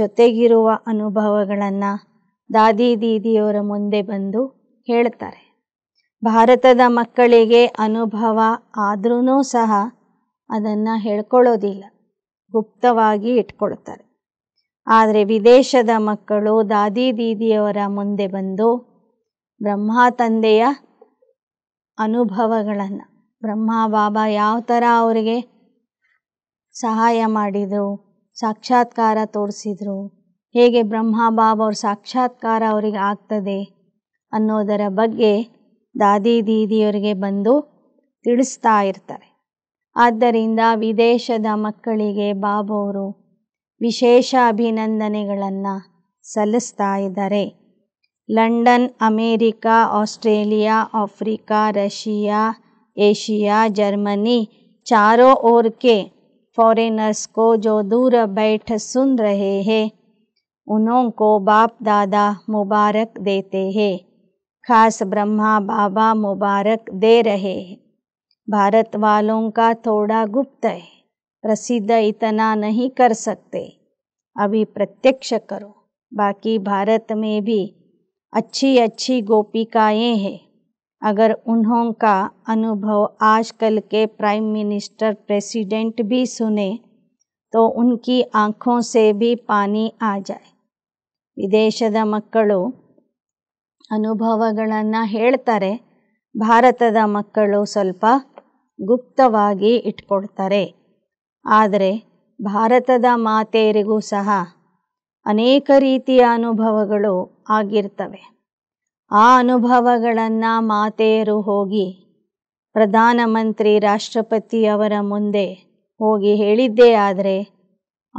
ಜೊತೆಗಿರುವ ಅನುಭವಗಳನ್ನು ದಾದಿ ದೀದಿಯವರ ಮುಂದೆ ಬಂದು ಹೇಳ್ತಾರೆ ಭಾರತದ ಮಕ್ಕಳಿಗೆ ಅನುಭವ ಆದ್ರೂ ಸಹ ಅದನ್ನು ಹೇಳ್ಕೊಳ್ಳೋದಿಲ್ಲ ಗುಪ್ತವಾಗಿ ಇಟ್ಕೊಳ್ತಾರೆ ಆದರೆ ವಿದೇಶದ ಮಕ್ಕಳು ದಾದಿ ದೀದಿಯವರ ಮುಂದೆ ಬಂದು ಬ್ರಹ್ಮ ತಂದೆಯ ಅನುಭವಗಳನ್ನು ಬ್ರಹ್ಮ ಬಾಬಾ ಯಾವ ಥರ ಅವರಿಗೆ ಸಹಾಯ ಮಾಡಿದರು ಸಾಕ್ಷಾತ್ಕಾರ ತೋರಿಸಿದರು ಹೇಗೆ ಬ್ರಹ್ಮ ಬಾಬಾ ಅವ್ರ ಸಾಕ್ಷಾತ್ಕಾರ ಅವರಿಗೆ ಆಗ್ತದೆ ಅನ್ನೋದರ ಬಗ್ಗೆ ದಾದಿ ದೀದಿಯವರಿಗೆ ಬಂದು ತಿಳಿಸ್ತಾ ಇರ್ತಾರೆ ಆದ್ದರಿಂದ ವಿದೇಶದ ಮಕ್ಕಳಿಗೆ ಬಾಬು ವಿಶೇಷ ಅಭಿನಂದನೆಗಳನ್ನು ಸಲ್ಲಿಸ್ತಾ ಇದ್ದಾರೆ London America Australia Africa Russia Asia Germany ಚಾರೋ ಓರ್ಕೆ ಫಾರಿನರ್ಸ್ ಕೋ ದೂರ ಬೈಠ ಸುನ್ ಸುನ್ ರಹೇ ಹೇ ಉನೋಂಕೋ ಬಾಪ್ ದಾದಾ ಮುಬಾರಕ್ दादा मुबारक खास ब्रह्मा बाबा मुबारक दे रहे हैं भारत वालों का थोड़ा गुप्त है प्रसिद्ध इतना नहीं कर सकते अभी प्रत्यक्ष करो बाकी भारत में भी अच्छी अच्छी गोपिकाएं हैं अगर उन्हों का अनुभव आजकल के प्राइम मिनिस्टर प्रेसिडेंट भी सुने तो उनकी आँखों से भी पानी आ जाए विदेश ಮಕ್ಕಳು ಅನುಭವಗಳನ್ನು ಹೇಳ್ತಾರೆ ಭಾರತದ ಮಕ್ಕಳು ಸ್ವಲ್ಪ ಗುಪ್ತವಾಗಿ ಇಟ್ಕೊಳ್ತಾರೆ ಆದರೆ ಭಾರತದ ಮಾತೆಯರಿಗೂ ಸಹ ಅನೇಕ ರೀತಿಯ ಅನುಭವಗಳು ಆಗಿರ್ತವೆ ಆ ಅನುಭವಗಳನ್ನು ಮಾತೆಯರು ಹೋಗಿ ಪ್ರಧಾನಮಂತ್ರಿ ರಾಷ್ಟ್ರಪತಿಯವರ ಮುಂದೆ ಹೋಗಿ ಹೇಳಿದ್ದೇ ಆದರೆ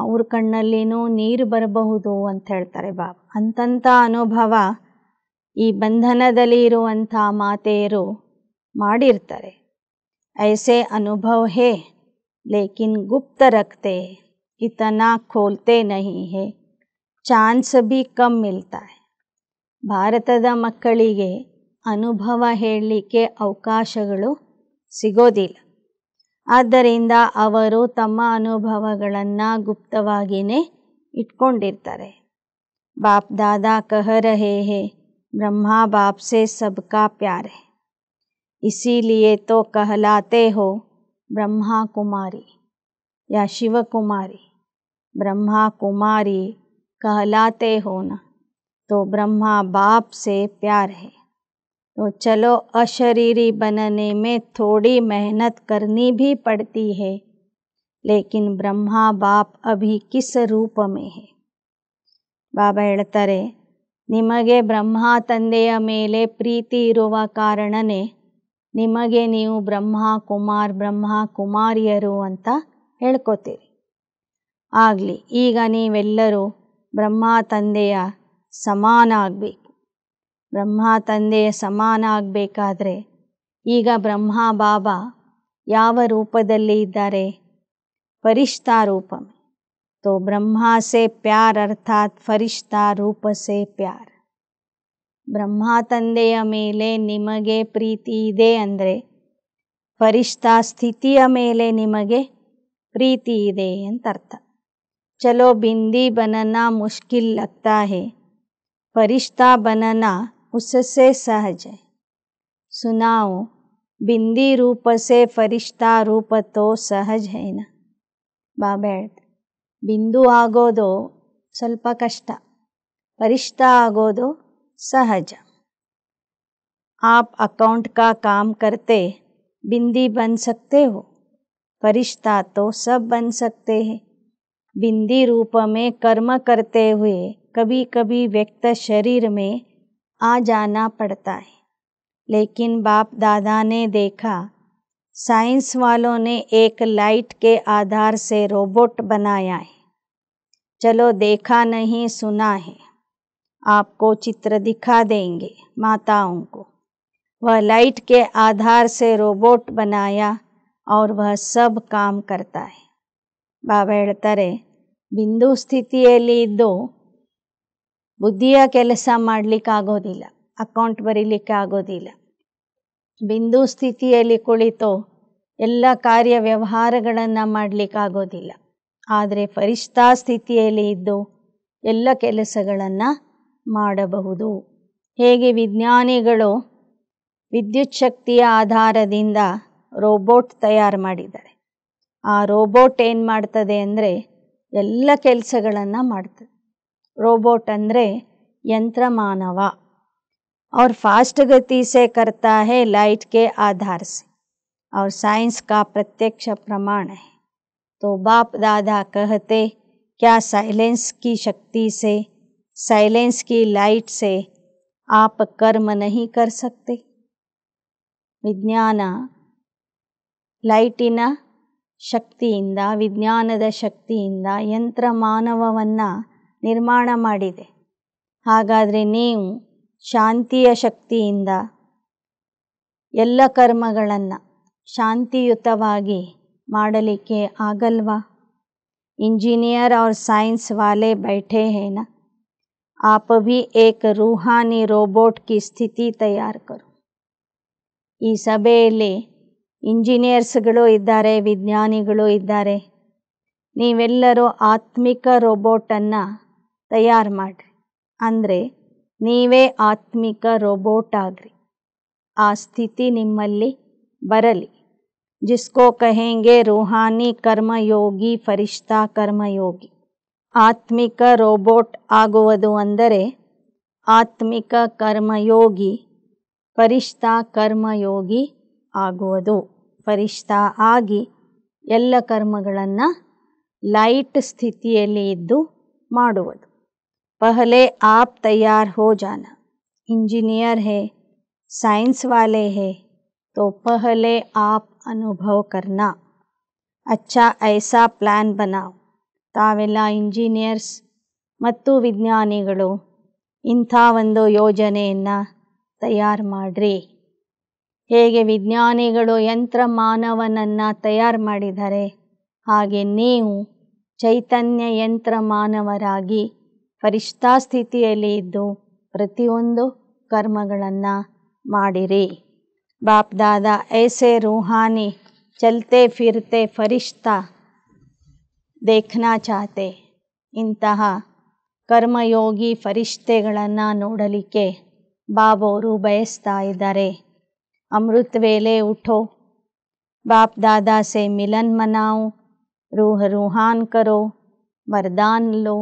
ಅವ್ರ ಕಣ್ಣಲ್ಲಿನೂ ನೀರು ಬರಬಹುದು ಅಂತ ಹೇಳ್ತಾರೆ ಬಾಬಾ ಅಂತಂಥ ಅನುಭವ ಈ ಬಂಧನದಲ್ಲಿ ಇರುವಂಥ ಮಾತೆಯರು ಮಾಡಿರ್ತಾರೆ ಐಸೆ ಅನುಭವ ಹೇ ಲೇಕಿನ್ ಗುಪ್ತ ರಕ್ತೆ ಇತನಾ ಖೋಲ್ತೆ ನಹಿ ಹೇ ಚಾನ್ಸ್ ಬಿ ಕಮ್ ಮಿಲ್ತಾ ಭಾರತದ ಮಕ್ಕಳಿಗೆ ಅನುಭವ ಹೇಳಲಿಕ್ಕೆ ಅವಕಾಶಗಳು ಸಿಗೋದಿಲ್ಲ ಆದ್ದರಿಂದ ಅವರು ತಮ್ಮ ಅನುಭವಗಳನ್ನು ಗುಪ್ತವಾಗಿಯೇ ಇಟ್ಕೊಂಡಿರ್ತಾರೆ ಬಾಪ್ ದಾದಾ ಹೇ ಹೇ ब्रह्मा बाप से सबका प्यार है इसीलिए तो कहलाते हो ब्रह्मा कुमारी या शिव कुमारी ब्रह्मा कुमारी कहलाते हो ना तो ब्रह्मा बाप से प्यार है तो चलो अशरीरी बनने में थोड़ी मेहनत करनी भी पड़ती है लेकिन ब्रह्मा बाप अभी किस रूप में है बाबा एडतरे ನಿಮಗೆ ಬ್ರಹ್ಮ ತಂದೆಯ ಮೇಲೆ ಪ್ರೀತಿ ಇರುವ ಕಾರಣನೇ ನಿಮಗೆ ನೀವು ಬ್ರಹ್ಮ ಕುಮಾರ್ ಬ್ರಹ್ಮ ಕುಮಾರಿಯರು ಅಂತ ಹೇಳ್ಕೊತೀರಿ ಆಗಲಿ ಈಗ ನೀವೆಲ್ಲರೂ ಬ್ರಹ್ಮ ತಂದೆಯ ಸಮಾನ ಆಗಬೇಕು ಬ್ರಹ್ಮ ತಂದೆಯ ಸಮಾನ ಆಗಬೇಕಾದ್ರೆ ಈಗ ಬ್ರಹ್ಮ ಬಾಬಾ ಯಾವ ರೂಪದಲ್ಲಿ ಇದ್ದಾರೆ ಪರಿಷ್ಠಾರೂಪಮೆ तो ब्रह्मा से प्यार अर्थात फरिश्ता रूप से प्यार ब्रह्मा तंदेय मेले निमगे प्रीति इदे अंदरे फरिश्ता स्थितिय मेले निमगे प्रीति इदे अंतर्थ चलो बिंदी बनना मुश्किल लगता है फरिश्ता बनना उससे सहज है सुनाओ बिंदी रूप से फरिश्ता रूप तो सहज है ना बाबैठ ಬಿಂದು ಆಗೋದು ಸ್ವಲ್ಪ ಕಷ್ಟ ಪರಿಷ್ಠ ಆಗೋದು सहज आप अकाउंट का काम करते बिंदी बन सकते हो परिश्ता तो सब बन सकते हैं बिंदी रूप में कर्म करते हुए कभी कभी व्यक्त शरीर में आ जाना पड़ता है लेकिन बाप दादा ने देखा साइंस वालों ने एक लाइट के आधार से रोबोट बनाया है चलो देखा नहीं सुना है आपको चित्र दिखा देंगे माताओं को वह लाइट के आधार से रोबोट बनाया और वह सब काम करता है ಬಾಬಾ ಹೇಳ್ತಾರೆ बिंदु ಸ್ಥಿತಿಯಲ್ಲಿ ಇದ್ದು बुद्धिया ಕೆಲಸ ಮಾಡಲಿಕ್ಕಾಗೋದಿಲ್ಲ अकौंट बरीली आगोदी ಬಿಂದು ಸ್ಥಿತಿಯಲ್ಲಿ ಕುಳಿತು ಎಲ್ಲ ಕಾರ್ಯ ವ್ಯವಹಾರಗಳನ್ನು ಮಾಡಲಿಕ್ಕಾಗೋದಿಲ್ಲ ಆದರೆ ಫರಿಷ್ಠಾ ಸ್ಥಿತಿಯಲ್ಲಿ ಇದ್ದು ಎಲ್ಲ ಕೆಲಸಗಳನ್ನು ಮಾಡಬಹುದು ಹೇಗೆ ವಿಜ್ಞಾನಿಗಳು ವಿದ್ಯುತ್ ಶಕ್ತಿಯ ಆಧಾರದಿಂದ ರೋಬೋಟ್ ತಯಾರು ಮಾಡಿದ್ದಾರೆ ಆ ರೋಬೋಟ್ ಏನು ಮಾಡ್ತದೆ ಅಂದರೆ ಎಲ್ಲ ಕೆಲಸಗಳನ್ನು ಮಾಡ್ತದೆ ರೋಬೋಟ್ ಅಂದರೆ ಯಂತ್ರಮಾನವ और फास्ट गति से करता है लाइट के आधार से और साइंस का प्रत्यक्ष प्रमाण है तो बाप दादा कहते क्या साइलेंस की शक्ति से साइलेंस की लाइट से आप कर्म नहीं कर सकते विज्ञान ಲೈಟಿನ ಶಕ್ತಿಯಿಂದ ವಿಜ್ಞಾನದ ಶಕ್ತಿಯಿಂದ ಯಂತ್ರ ಮಾನವವನ್ನು ನಿರ್ಮಾಣ ಮಾಡಿದೆ ಹಾಗಾದರೆ ನೀವು ಶಾಂತಿಯ ಶಕ್ತಿಯಿಂದ ಎಲ್ಲ ಕರ್ಮಗಳನ್ನು ಶಾಂತಿಯುತವಾಗಿ ಮಾಡಲಿಕ್ಕೆ ಆಗಲ್ವಾ ಇಂಜಿನಿಯರ್ ಆರ್ ಸೈನ್ಸ್ ವಾಲೆ ಬೈಠೆ हैं ना आप ಏಕ ರೂಹಾನಿ ರೋಬೋಟ್ ಕಿ ಸ್ಥಿತಿ ತಯಾರು ಈ ಸಭೆಯಲ್ಲಿ ಇಂಜಿನಿಯರ್ಸ್ಗಳು ಇದ್ದಾರೆ ವಿಜ್ಞಾನಿಗಳು ಇದ್ದಾರೆ ನೀವೆಲ್ಲರೂ ಆತ್ಮಿಕ ರೋಬೋಟನ್ನು ತಯಾರು ಮಾಡಿರಿ ಅಂದರೆ ನೀವೇ ಆತ್ಮಿಕ ರೋಬೋಟ್ ಆಗ್ರಿ ಆ ಸ್ಥಿತಿ ನಿಮ್ಮಲ್ಲಿ ಬರಲಿ ಜಿಸ್ಕೋ ಕಹೆಂಗೆ ರೂಹಾನಿ ಕರ್ಮಯೋಗಿ ಫರಿಷ್ತಾ ಕರ್ಮಯೋಗಿ ಆತ್ಮಿಕ ರೋಬೋಟ್ ಆಗುವುದು ಅಂದರೆ ಆತ್ಮಿಕ ಕರ್ಮಯೋಗಿ ಫರಿಷ್ತಾ ಕರ್ಮಯೋಗಿ ಆಗುವುದು ಫರಿಷ್ತಾ ಆಗಿ ಎಲ್ಲ ಕರ್ಮಗಳನ್ನು ಲೈಟ್ ಸ್ಥಿತಿಯಲ್ಲಿ ಇದ್ದು ಮಾಡುವುದು पहले आप तैयार हो जाना इंजीनियर है साइंस वाले है तो पहले आप अनुभव करना ಅಚ್ಚಾ ಐಸಾ ಪ್ಲ್ಯಾನ್ ಬನಾವ್ ತಾವೆಲ್ಲ ಇಂಜಿನಿಯರ್ಸ್ ಮತ್ತು ವಿಜ್ಞಾನಿಗಳು ಇಂಥ ಒಂದು ಯೋಜನೆಯನ್ನು ತಯಾರು ಮಾಡ್ರಿ ಹೇಗೆ ವಿಜ್ಞಾನಿಗಳು ಯಂತ್ರ ಮಾನವನನ್ನು ತಯಾರು ಮಾಡಿದ್ದಾರೆ ಹಾಗೆ ನೀವು ಚೈತನ್ಯ ಯಂತ್ರ ಮಾನವರಾಗಿ ಫರಿಷ್ಠಾ ಸ್ಥಿತಿಯಲ್ಲಿ ಇದ್ದು ಪ್ರತಿಯೊಂದು ಕರ್ಮಗಳನ್ನು ಮಾಡಿರಿ ಬಾಪ್ದಾದ ಐಸೆ ರೂಹಾನಿ ಚಲ್ತೆ ಫಿರ್ತೆ ಫರಿಶ್ತಾ ದೇಖ್ನಾ ಚಾತೆ ಇಂತಹ ಕರ್ಮಯೋಗಿ ಫರಿಷ್ತೆಗಳನ್ನು ನೋಡಲಿಕ್ಕೆ ಬಾಬೋರು ಬಯಸ್ತಾ ಇದ್ದಾರೆ ಅಮೃತ್ ವೇಲೆ ಉಠೋ ಬಾಪ್ ದಾದಾ ಸೆ ಮಿಲನ್ ಮನಾವು ರೂಹ ರೂಹಾನ್ ಕರೋ ವರದಾನ್ ಲೋ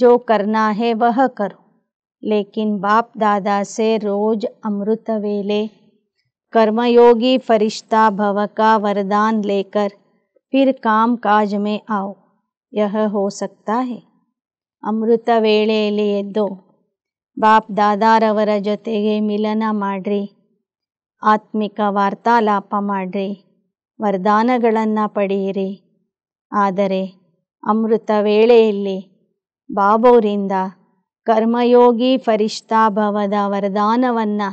जो करना है वह करो लेकिन बाप दादा से रोज अमृत वेले कर्मयोगी फरिश्ता भव का वरदान लेकर फिर काम काज में आओ यह हो सकता है अमृत वेले लिए दो बाप दादारवर जोतेगे मिलन माड़ी आत्मिक वार्तालापमी वरदान पड़ी आदरे अमृत वेली ಬಾಬೋರಿಂದ ಕರ್ಮಯೋಗಿ ಫರಿಷ್ತಾ ಭವದ ವರದಾನವನ್ನು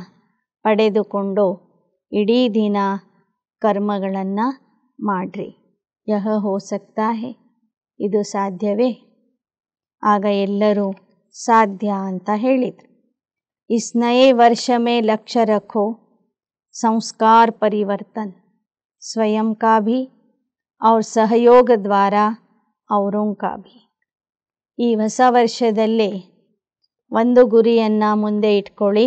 ಪಡೆದುಕೊಂಡು ಇಡೀ ದಿನ ಕರ್ಮಗಳನ್ನು ಮಾಡ್ರಿ ಯಹ ಹೋ ಇದು ಸಾಧ್ಯವೇ ಆಗ ಎಲ್ಲರೂ ಸಾಧ್ಯ ಅಂತ ಹೇಳಿದರು ಇಸ್ನಯೇ ವರ್ಷ ಮೇ ಲಕ್ಷ ರಖೋ ಸಂಸ್ಕಾರ ಪರಿವರ್ತನ್ ಸ್ವಯಂ ಕಾ ಭಿ ಸಹಯೋಗ ದ್ವಾರ द्वारा ಈ ಹೊಸ ವರ್ಷದಲ್ಲಿ ಒಂದು ಗುರಿಯನ್ನು ಮುಂದೆ ಇಟ್ಕೊಳ್ಳಿ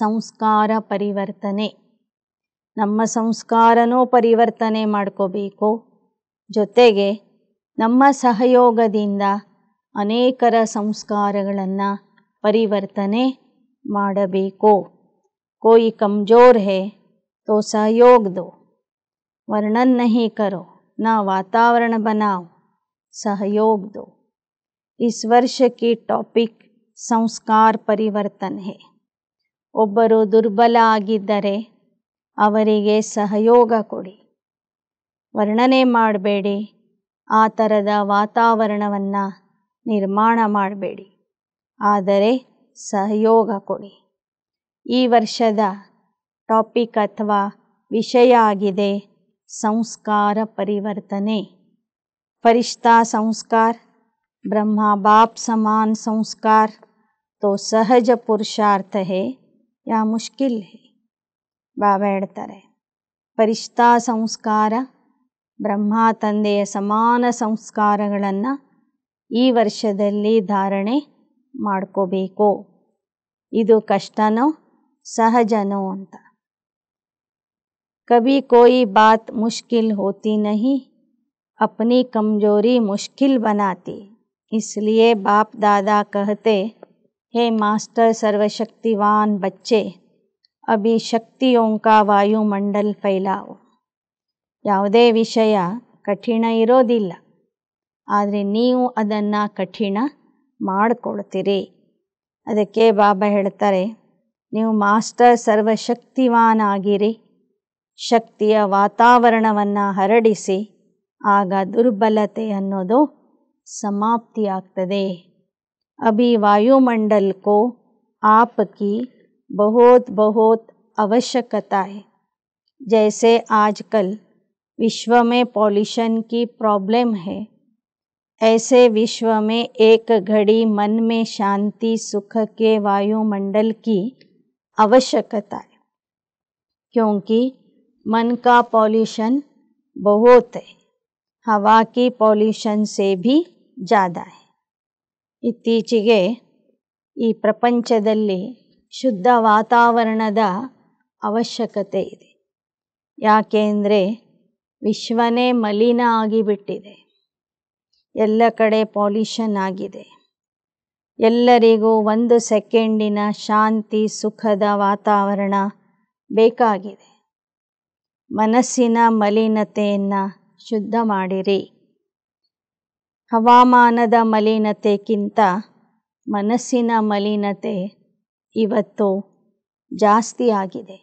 ಸಂಸ್ಕಾರ ಪರಿವರ್ತನೆ ನಮ್ಮ ಸಂಸ್ಕಾರನೂ ಪರಿವರ್ತನೆ ಮಾಡ್ಕೋಬೇಕು ಜೊತೆಗೆ ನಮ್ಮ ಸಹಯೋಗದಿಂದ ಅನೇಕರ ಸಂಸ್ಕಾರಗಳನ್ನು ಪರಿವರ್ತನೆ ಮಾಡಬೇಕು ಕೋಯಿ ಕಮ್ಜೋರ್ ಹೇ ತೋ ಸಹಯೋಗ್ದು दो ಕರೋ ನಾ ವಾತಾವರಣ ವಾತಾವರಣ ಬನಾವು सहयोग दो इस वर्ष ಟಾಪಿಕ್ ಸಂಸ್ಕಾರ ಪರಿವರ್ತನೆ ಒಬ್ಬರು ದುರ್ಬಲ ಆಗಿದ್ದರೆ ಅವರಿಗೆ ಸಹಯೋಗ ಕೊಡಿ ವರ್ಣನೆ ಮಾಡಬೇಡಿ ಆ ಥರದ ವಾತಾವರಣವನ್ನು ನಿರ್ಮಾಣ ಮಾಡಬೇಡಿ ಆದರೆ ಸಹಯೋಗ ಕೊಡಿ ಈ ವರ್ಷದ ಟಾಪಿಕ್ ಅಥವಾ ವಿಷಯ ಆಗಿದೆ ಸಂಸ್ಕಾರ ಪರಿವರ್ತನೆ ಪರಿಷ್ಠಾ ಸಂಸ್ಕಾರ ಬ್ರಹ್ಮ ಬಾಪ್ ಸಮಾನ ಸಂಸ್ಕಾರ तो सहज पुरुषार्थ है या मुश्किल है ಬಾಬಾ ಹೇಳ್ತಾರೆ ಪರಿಷ್ಠಾ ಸಂಸ್ಕಾರ ಬ್ರಹ್ಮ ತಂದೆಯ ಸಮಾನ ಸಂಸ್ಕಾರಗಳನ್ನು ಈ ವರ್ಷದಲ್ಲಿ ಧಾರಣೆ ಮಾಡ್ಕೋಬೇಕು ಇದು ಕಷ್ಟನೋ ಸಹಜನೋ ಅಂತ ಕಭಿ ಕೋಯಿ ಬಾತ್ ಮುಷ್ಕಿಲ್ ಹೋತಿ ನಹಿ अपनी कमजोरी मुश्किल बनाती इसलिए बाप दादा कहते हे मास्टर सर्वशक्तिवान बच्चे अभी ಶಕ್ತಿಯೋಂ ವಾಯುಮಂಡಲ್ ಫೈಲಾವು ಯಾವುದೇ ವಿಷಯ ಕಠಿಣ ಇರೋದಿಲ್ಲ ಆದರೆ ನೀವು ಅದನ್ನು ಕಠಿಣ ಮಾಡಿಕೊಳ್ತೀರಿ ಅದಕ್ಕೆ ಬಾಬಾ ಹೇಳ್ತಾರೆ ನೀವು ಮಾಸ್ಟರ್ ಸರ್ವಶಕ್ತಿವಾನ್ ಆಗಿರಿ ಶಕ್ತಿಯ ವಾತಾವರಣವನ್ನು ಹರಡಿಸಿ ಆಗ दुर्बलते ಅನ್ನೋದು समाप्ति अभी वायुमंडल को आपकी बहुत बहुत आवश्यकता है जैसे आजकल विश्व में पॉल्यूशन की प्रॉब्लम है ऐसे विश्व में एक घड़ी मन में शांति सुख के वायुमंडल की आवश्यकता है क्योंकि मन का पॉल्यूशन बहुत है ಹವಾಕಿ ಕಿ ಪೊಲ್ಯೂಷನ್ ಸೆ ಭಿ ಜಾದಾ ಹೈ ಇತ್ತೀಚೆಗೆ ಈ ಪ್ರಪಂಚದಲ್ಲಿ ಶುದ್ಧ ವಾತಾವರಣದ ಅವಶ್ಯಕತೆ ಇದೆ ಯಾಕೆ ಅಂದರೆ ವಿಶ್ವನೇ ಮಲಿನ ಆಗಿಬಿಟ್ಟಿದೆ ಎಲ್ಲ ಕಡೆ ಪಾಲ್ಯೂಷನ್ ಆಗಿದೆ ಎಲ್ಲರಿಗೂ ಒಂದು ಸೆಕೆಂಡಿನ ಶಾಂತಿ ಸುಖದ ವಾತಾವರಣ ಬೇಕಾಗಿದೆ ಮನಸ್ಸಿನ ಮಲಿನತೆಯನ್ನು ಶುದ್ಧ ಮಾಡಿರಿ ಹವಾಮಾನದ ಮಲಿನತೆಗಿಂತ ಮನಸ್ಸಿನ ಮಲಿನತೆ ಇವತ್ತು ಜಾಸ್ತಿ ಆಗಿದೆ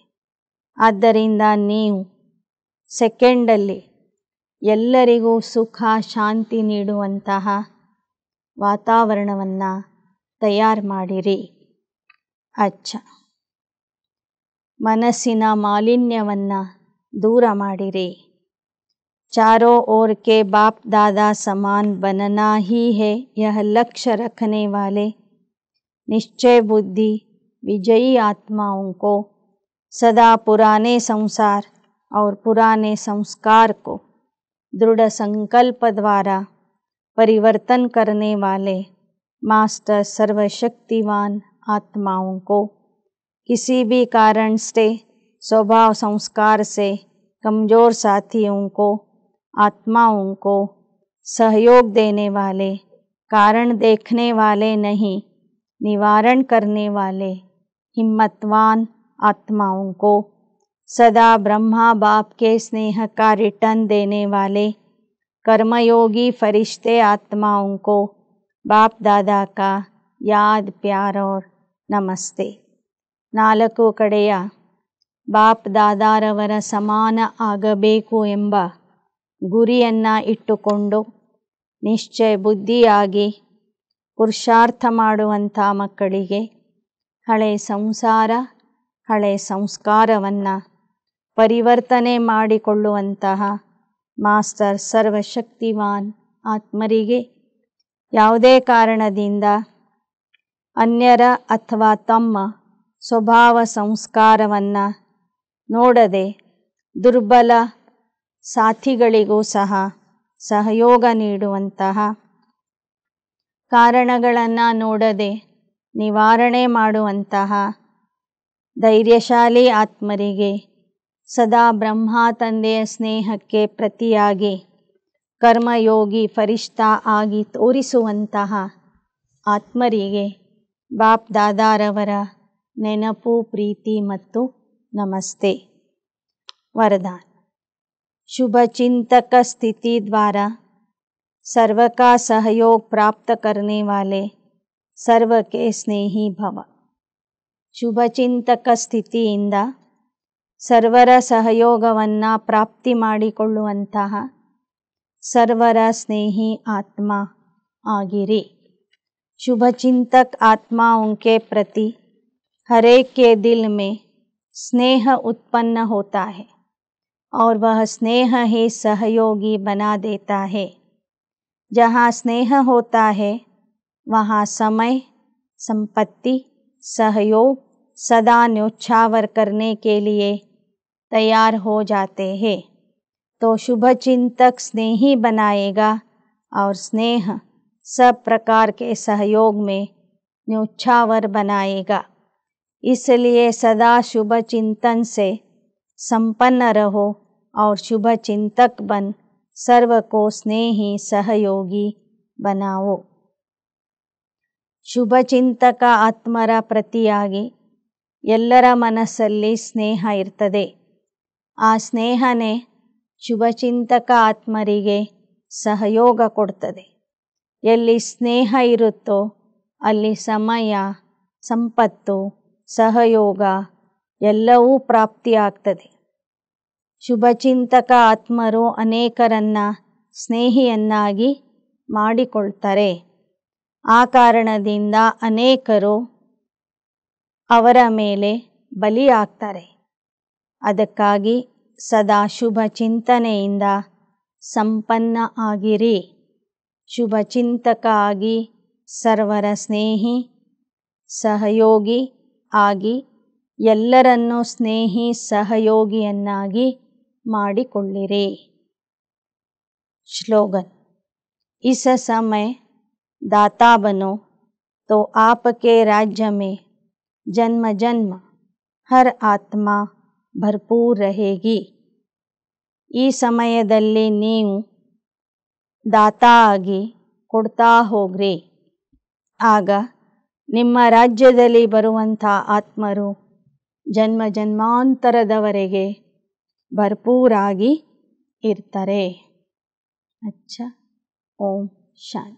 ಆದ್ದರಿಂದ ನೀವು ಸೆಕೆಂಡಲ್ಲಿ ಎಲ್ಲರಿಗೂ ಸುಖ ಶಾಂತಿ ನೀಡುವಂತಹ ವಾತಾವರಣವನ್ನು ತಯಾರು ಮಾಡಿರಿ ಅಚ್ಚ ಮನಸ್ಸಿನ ಮಾಲಿನ್ಯವನ್ನು ದೂರ ಮಾಡಿರಿ चारों ओर के बाप दादा समान बनना ही है यह लक्ष्य रखने वाले निश्चय बुद्धि विजयी आत्माओं को सदा पुराने संसार और पुराने संस्कार को दृढ़ संकल्प द्वारा परिवर्तन करने वाले मास्टर सर्वशक्तिवान आत्माओं को किसी भी कारण से स्वभाव संस्कार से कमज़ोर साथियों को आत्माओं को सहयोग देने वाले कारण देखने वाले नहीं निवारण करने वाले हिम्मतवान आत्माओं को सदा ब्रह्मा बाप के स्नेह का रिटर्न देने वाले कर्मयोगी फरिश्ते आत्माओं को बाप दादा का याद प्यार और नमस्ते ನಾಲ್ಕು ಕಡೆಯ बाप दादारवर समान ಆಗಬೇಕು एंबा ಗುರಿಯನ್ನು ಇಟ್ಟುಕೊಂಡು ನಿಶ್ಚಯ ಬುದ್ಧಿಯಾಗಿ ಪುರುಷಾರ್ಥ ಮಾಡುವಂಥ ಮಕ್ಕಳಿಗೆ ಹಳೆ ಸಂಸಾರ ಹಳೆ ಸಂಸ್ಕಾರವನ್ನು ಪರಿವರ್ತನೆ ಮಾಡಿಕೊಳ್ಳುವಂತಹ ಮಾಸ್ಟರ್ ಸರ್ವಶಕ್ತಿವಾನ್ ಆತ್ಮರಿಗೆ ಯಾವುದೇ ಕಾರಣದಿಂದ ಅನ್ಯರ ಅಥವಾ ತಮ್ಮ ಸ್ವಭಾವ ಸಂಸ್ಕಾರವನ್ನು ನೋಡದೆ ದುರ್ಬಲ ಸಾಥಿಗಳಿಗೂ ಸಹ ಸಹಯೋಗ ನೀಡುವಂತಹ ಕಾರಣಗಳನ್ನು ನೋಡದೆ ನಿವಾರಣೆ ಮಾಡುವಂತಹ ಧೈರ್ಯಶಾಲಿ ಆತ್ಮರಿಗೆ ಸದಾ ಬ್ರಹ್ಮ ತಂದೆಯ ಸ್ನೇಹಕ್ಕೆ ಪ್ರತಿಯಾಗಿ ಕರ್ಮಯೋಗಿ ಫರಿಷ್ಠ ಆಗಿ ತೋರಿಸುವಂತಹ ಆತ್ಮರಿಗೆ ಬಾಪ್ ದಾದಾರವರ ನೆನಪು ಪ್ರೀತಿ ಮತ್ತು ನಮಸ್ತೆ ವರದಾನ शुभचिंतक स्थिति द्वारा सर्व का सहयोग प्राप्त करने वाले सर्व के स्नेही भव ಶುಭಚಿಂತಕ ಸ್ಥಿತಿಯಿಂದ सर्वर ಸಹಯೋಗವನ್ನು ಪ್ರಾಪ್ತಿ सर्वर स्नेही आत्मा आगिरी ಆಗಿರಿ ಶುಭಚಿಂತಕ ಆತ್ಮಾओं के प्रति हरेक के दिल में स्नेह उत्पन्न होता है और वह स्नेह ही सहयोगी बना देता है जहाँ स्नेह होता है वहाँ समय संपत्ति सहयोग सदा न्योछावर करने के लिए तैयार हो जाते हैं तो शुभ चिंतक स्नेही बनाएगा और स्नेह सब प्रकार के सहयोग में न्योछावर बनाएगा इसलिए सदा शुभ चिंतन से संपन्न रहो और शुभ चिंतक बन सर्व को स्नेही सहयोगी बनाओ ಶುಭ ಚಿಂತಕ ಆತ್ಮರ ಪ್ರತಿಯಾಗಿ ಎಲ್ಲರ ಮನಸ್ಸಲ್ಲಿ ಸ್ನೇಹ ಇರ್ತದೆ ಆ ಸ್ನೇಹನೇ ಶುಭಚಿಂತಕ ಆತ್ಮರಿಗೆ ಸಹಯೋಗ ಕೊಡ್ತದೆ ಎಲ್ಲಿ ಸ್ನೇಹ ಇರುತ್ತೋ ಅಲ್ಲಿ ಸಮಯ ಸಂಪತ್ತು ಸಹಯೋಗ ಎಲ್ಲವೂ ಪ್ರಾಪ್ತಿಯಾಗ್ತದೆ ಶುಭಚಿಂತಕ ಆತ್ಮರು ಅನೇಕರನ್ನ ಸ್ನೇಹಿಯನ್ನಾಗಿ ಮಾಡಿಕೊಳ್ತಾರೆ ಆ ಕಾರಣದಿಂದ ಅನೇಕರು ಅವರ ಮೇಲೆ ಬಲಿಯಾಗ್ತಾರೆ ಅದಕ್ಕಾಗಿ ಸದಾ ಶುಭ ಚಿಂತನೆಯಿಂದ ಸಂಪನ್ನ ಆಗಿರಿ ಶುಭ ಚಿಂತಕ ಆಗಿ ಸರ್ವರ ಸ್ನೇಹಿ ಸಹಯೋಗಿ ಆಗಿ ಎಲ್ಲರನ್ನೂ ಸ್ನೇಹಿ ಸಹಯೋಗಿಯನ್ನಾಗಿ ಮಾಡಿಕೊಳ್ಳಿರಿ ಶ್ಲೋಗನ್ ಇಸ ಸಮಯ दाता ಬನೋ तो आपके राज्य ಜನ್ಮ ಜನ್ಮ ಹರ್ ಆತ್ಮ ಭರ್ಪೂರ್ रहेगी ಈ ಸಮಯದಲ್ಲಿ ನೀವು ದಾತಾ ಆಗಿ ಕೊಡ್ತಾ ಹೋಗ್ರಿ ಆಗ ನಿಮ್ಮ ರಾಜ್ಯದಲ್ಲಿ ಬರುವಂಥ ಆತ್ಮರು ಜನ್ಮ ಜನ್ಮಾಂತರದವರೆಗೆ ಭರ್ಪೂರಾಗಿ ಇರ್ತಾರೆ ಅಚ್ಚ ಓಂ ಶಾಂತಿ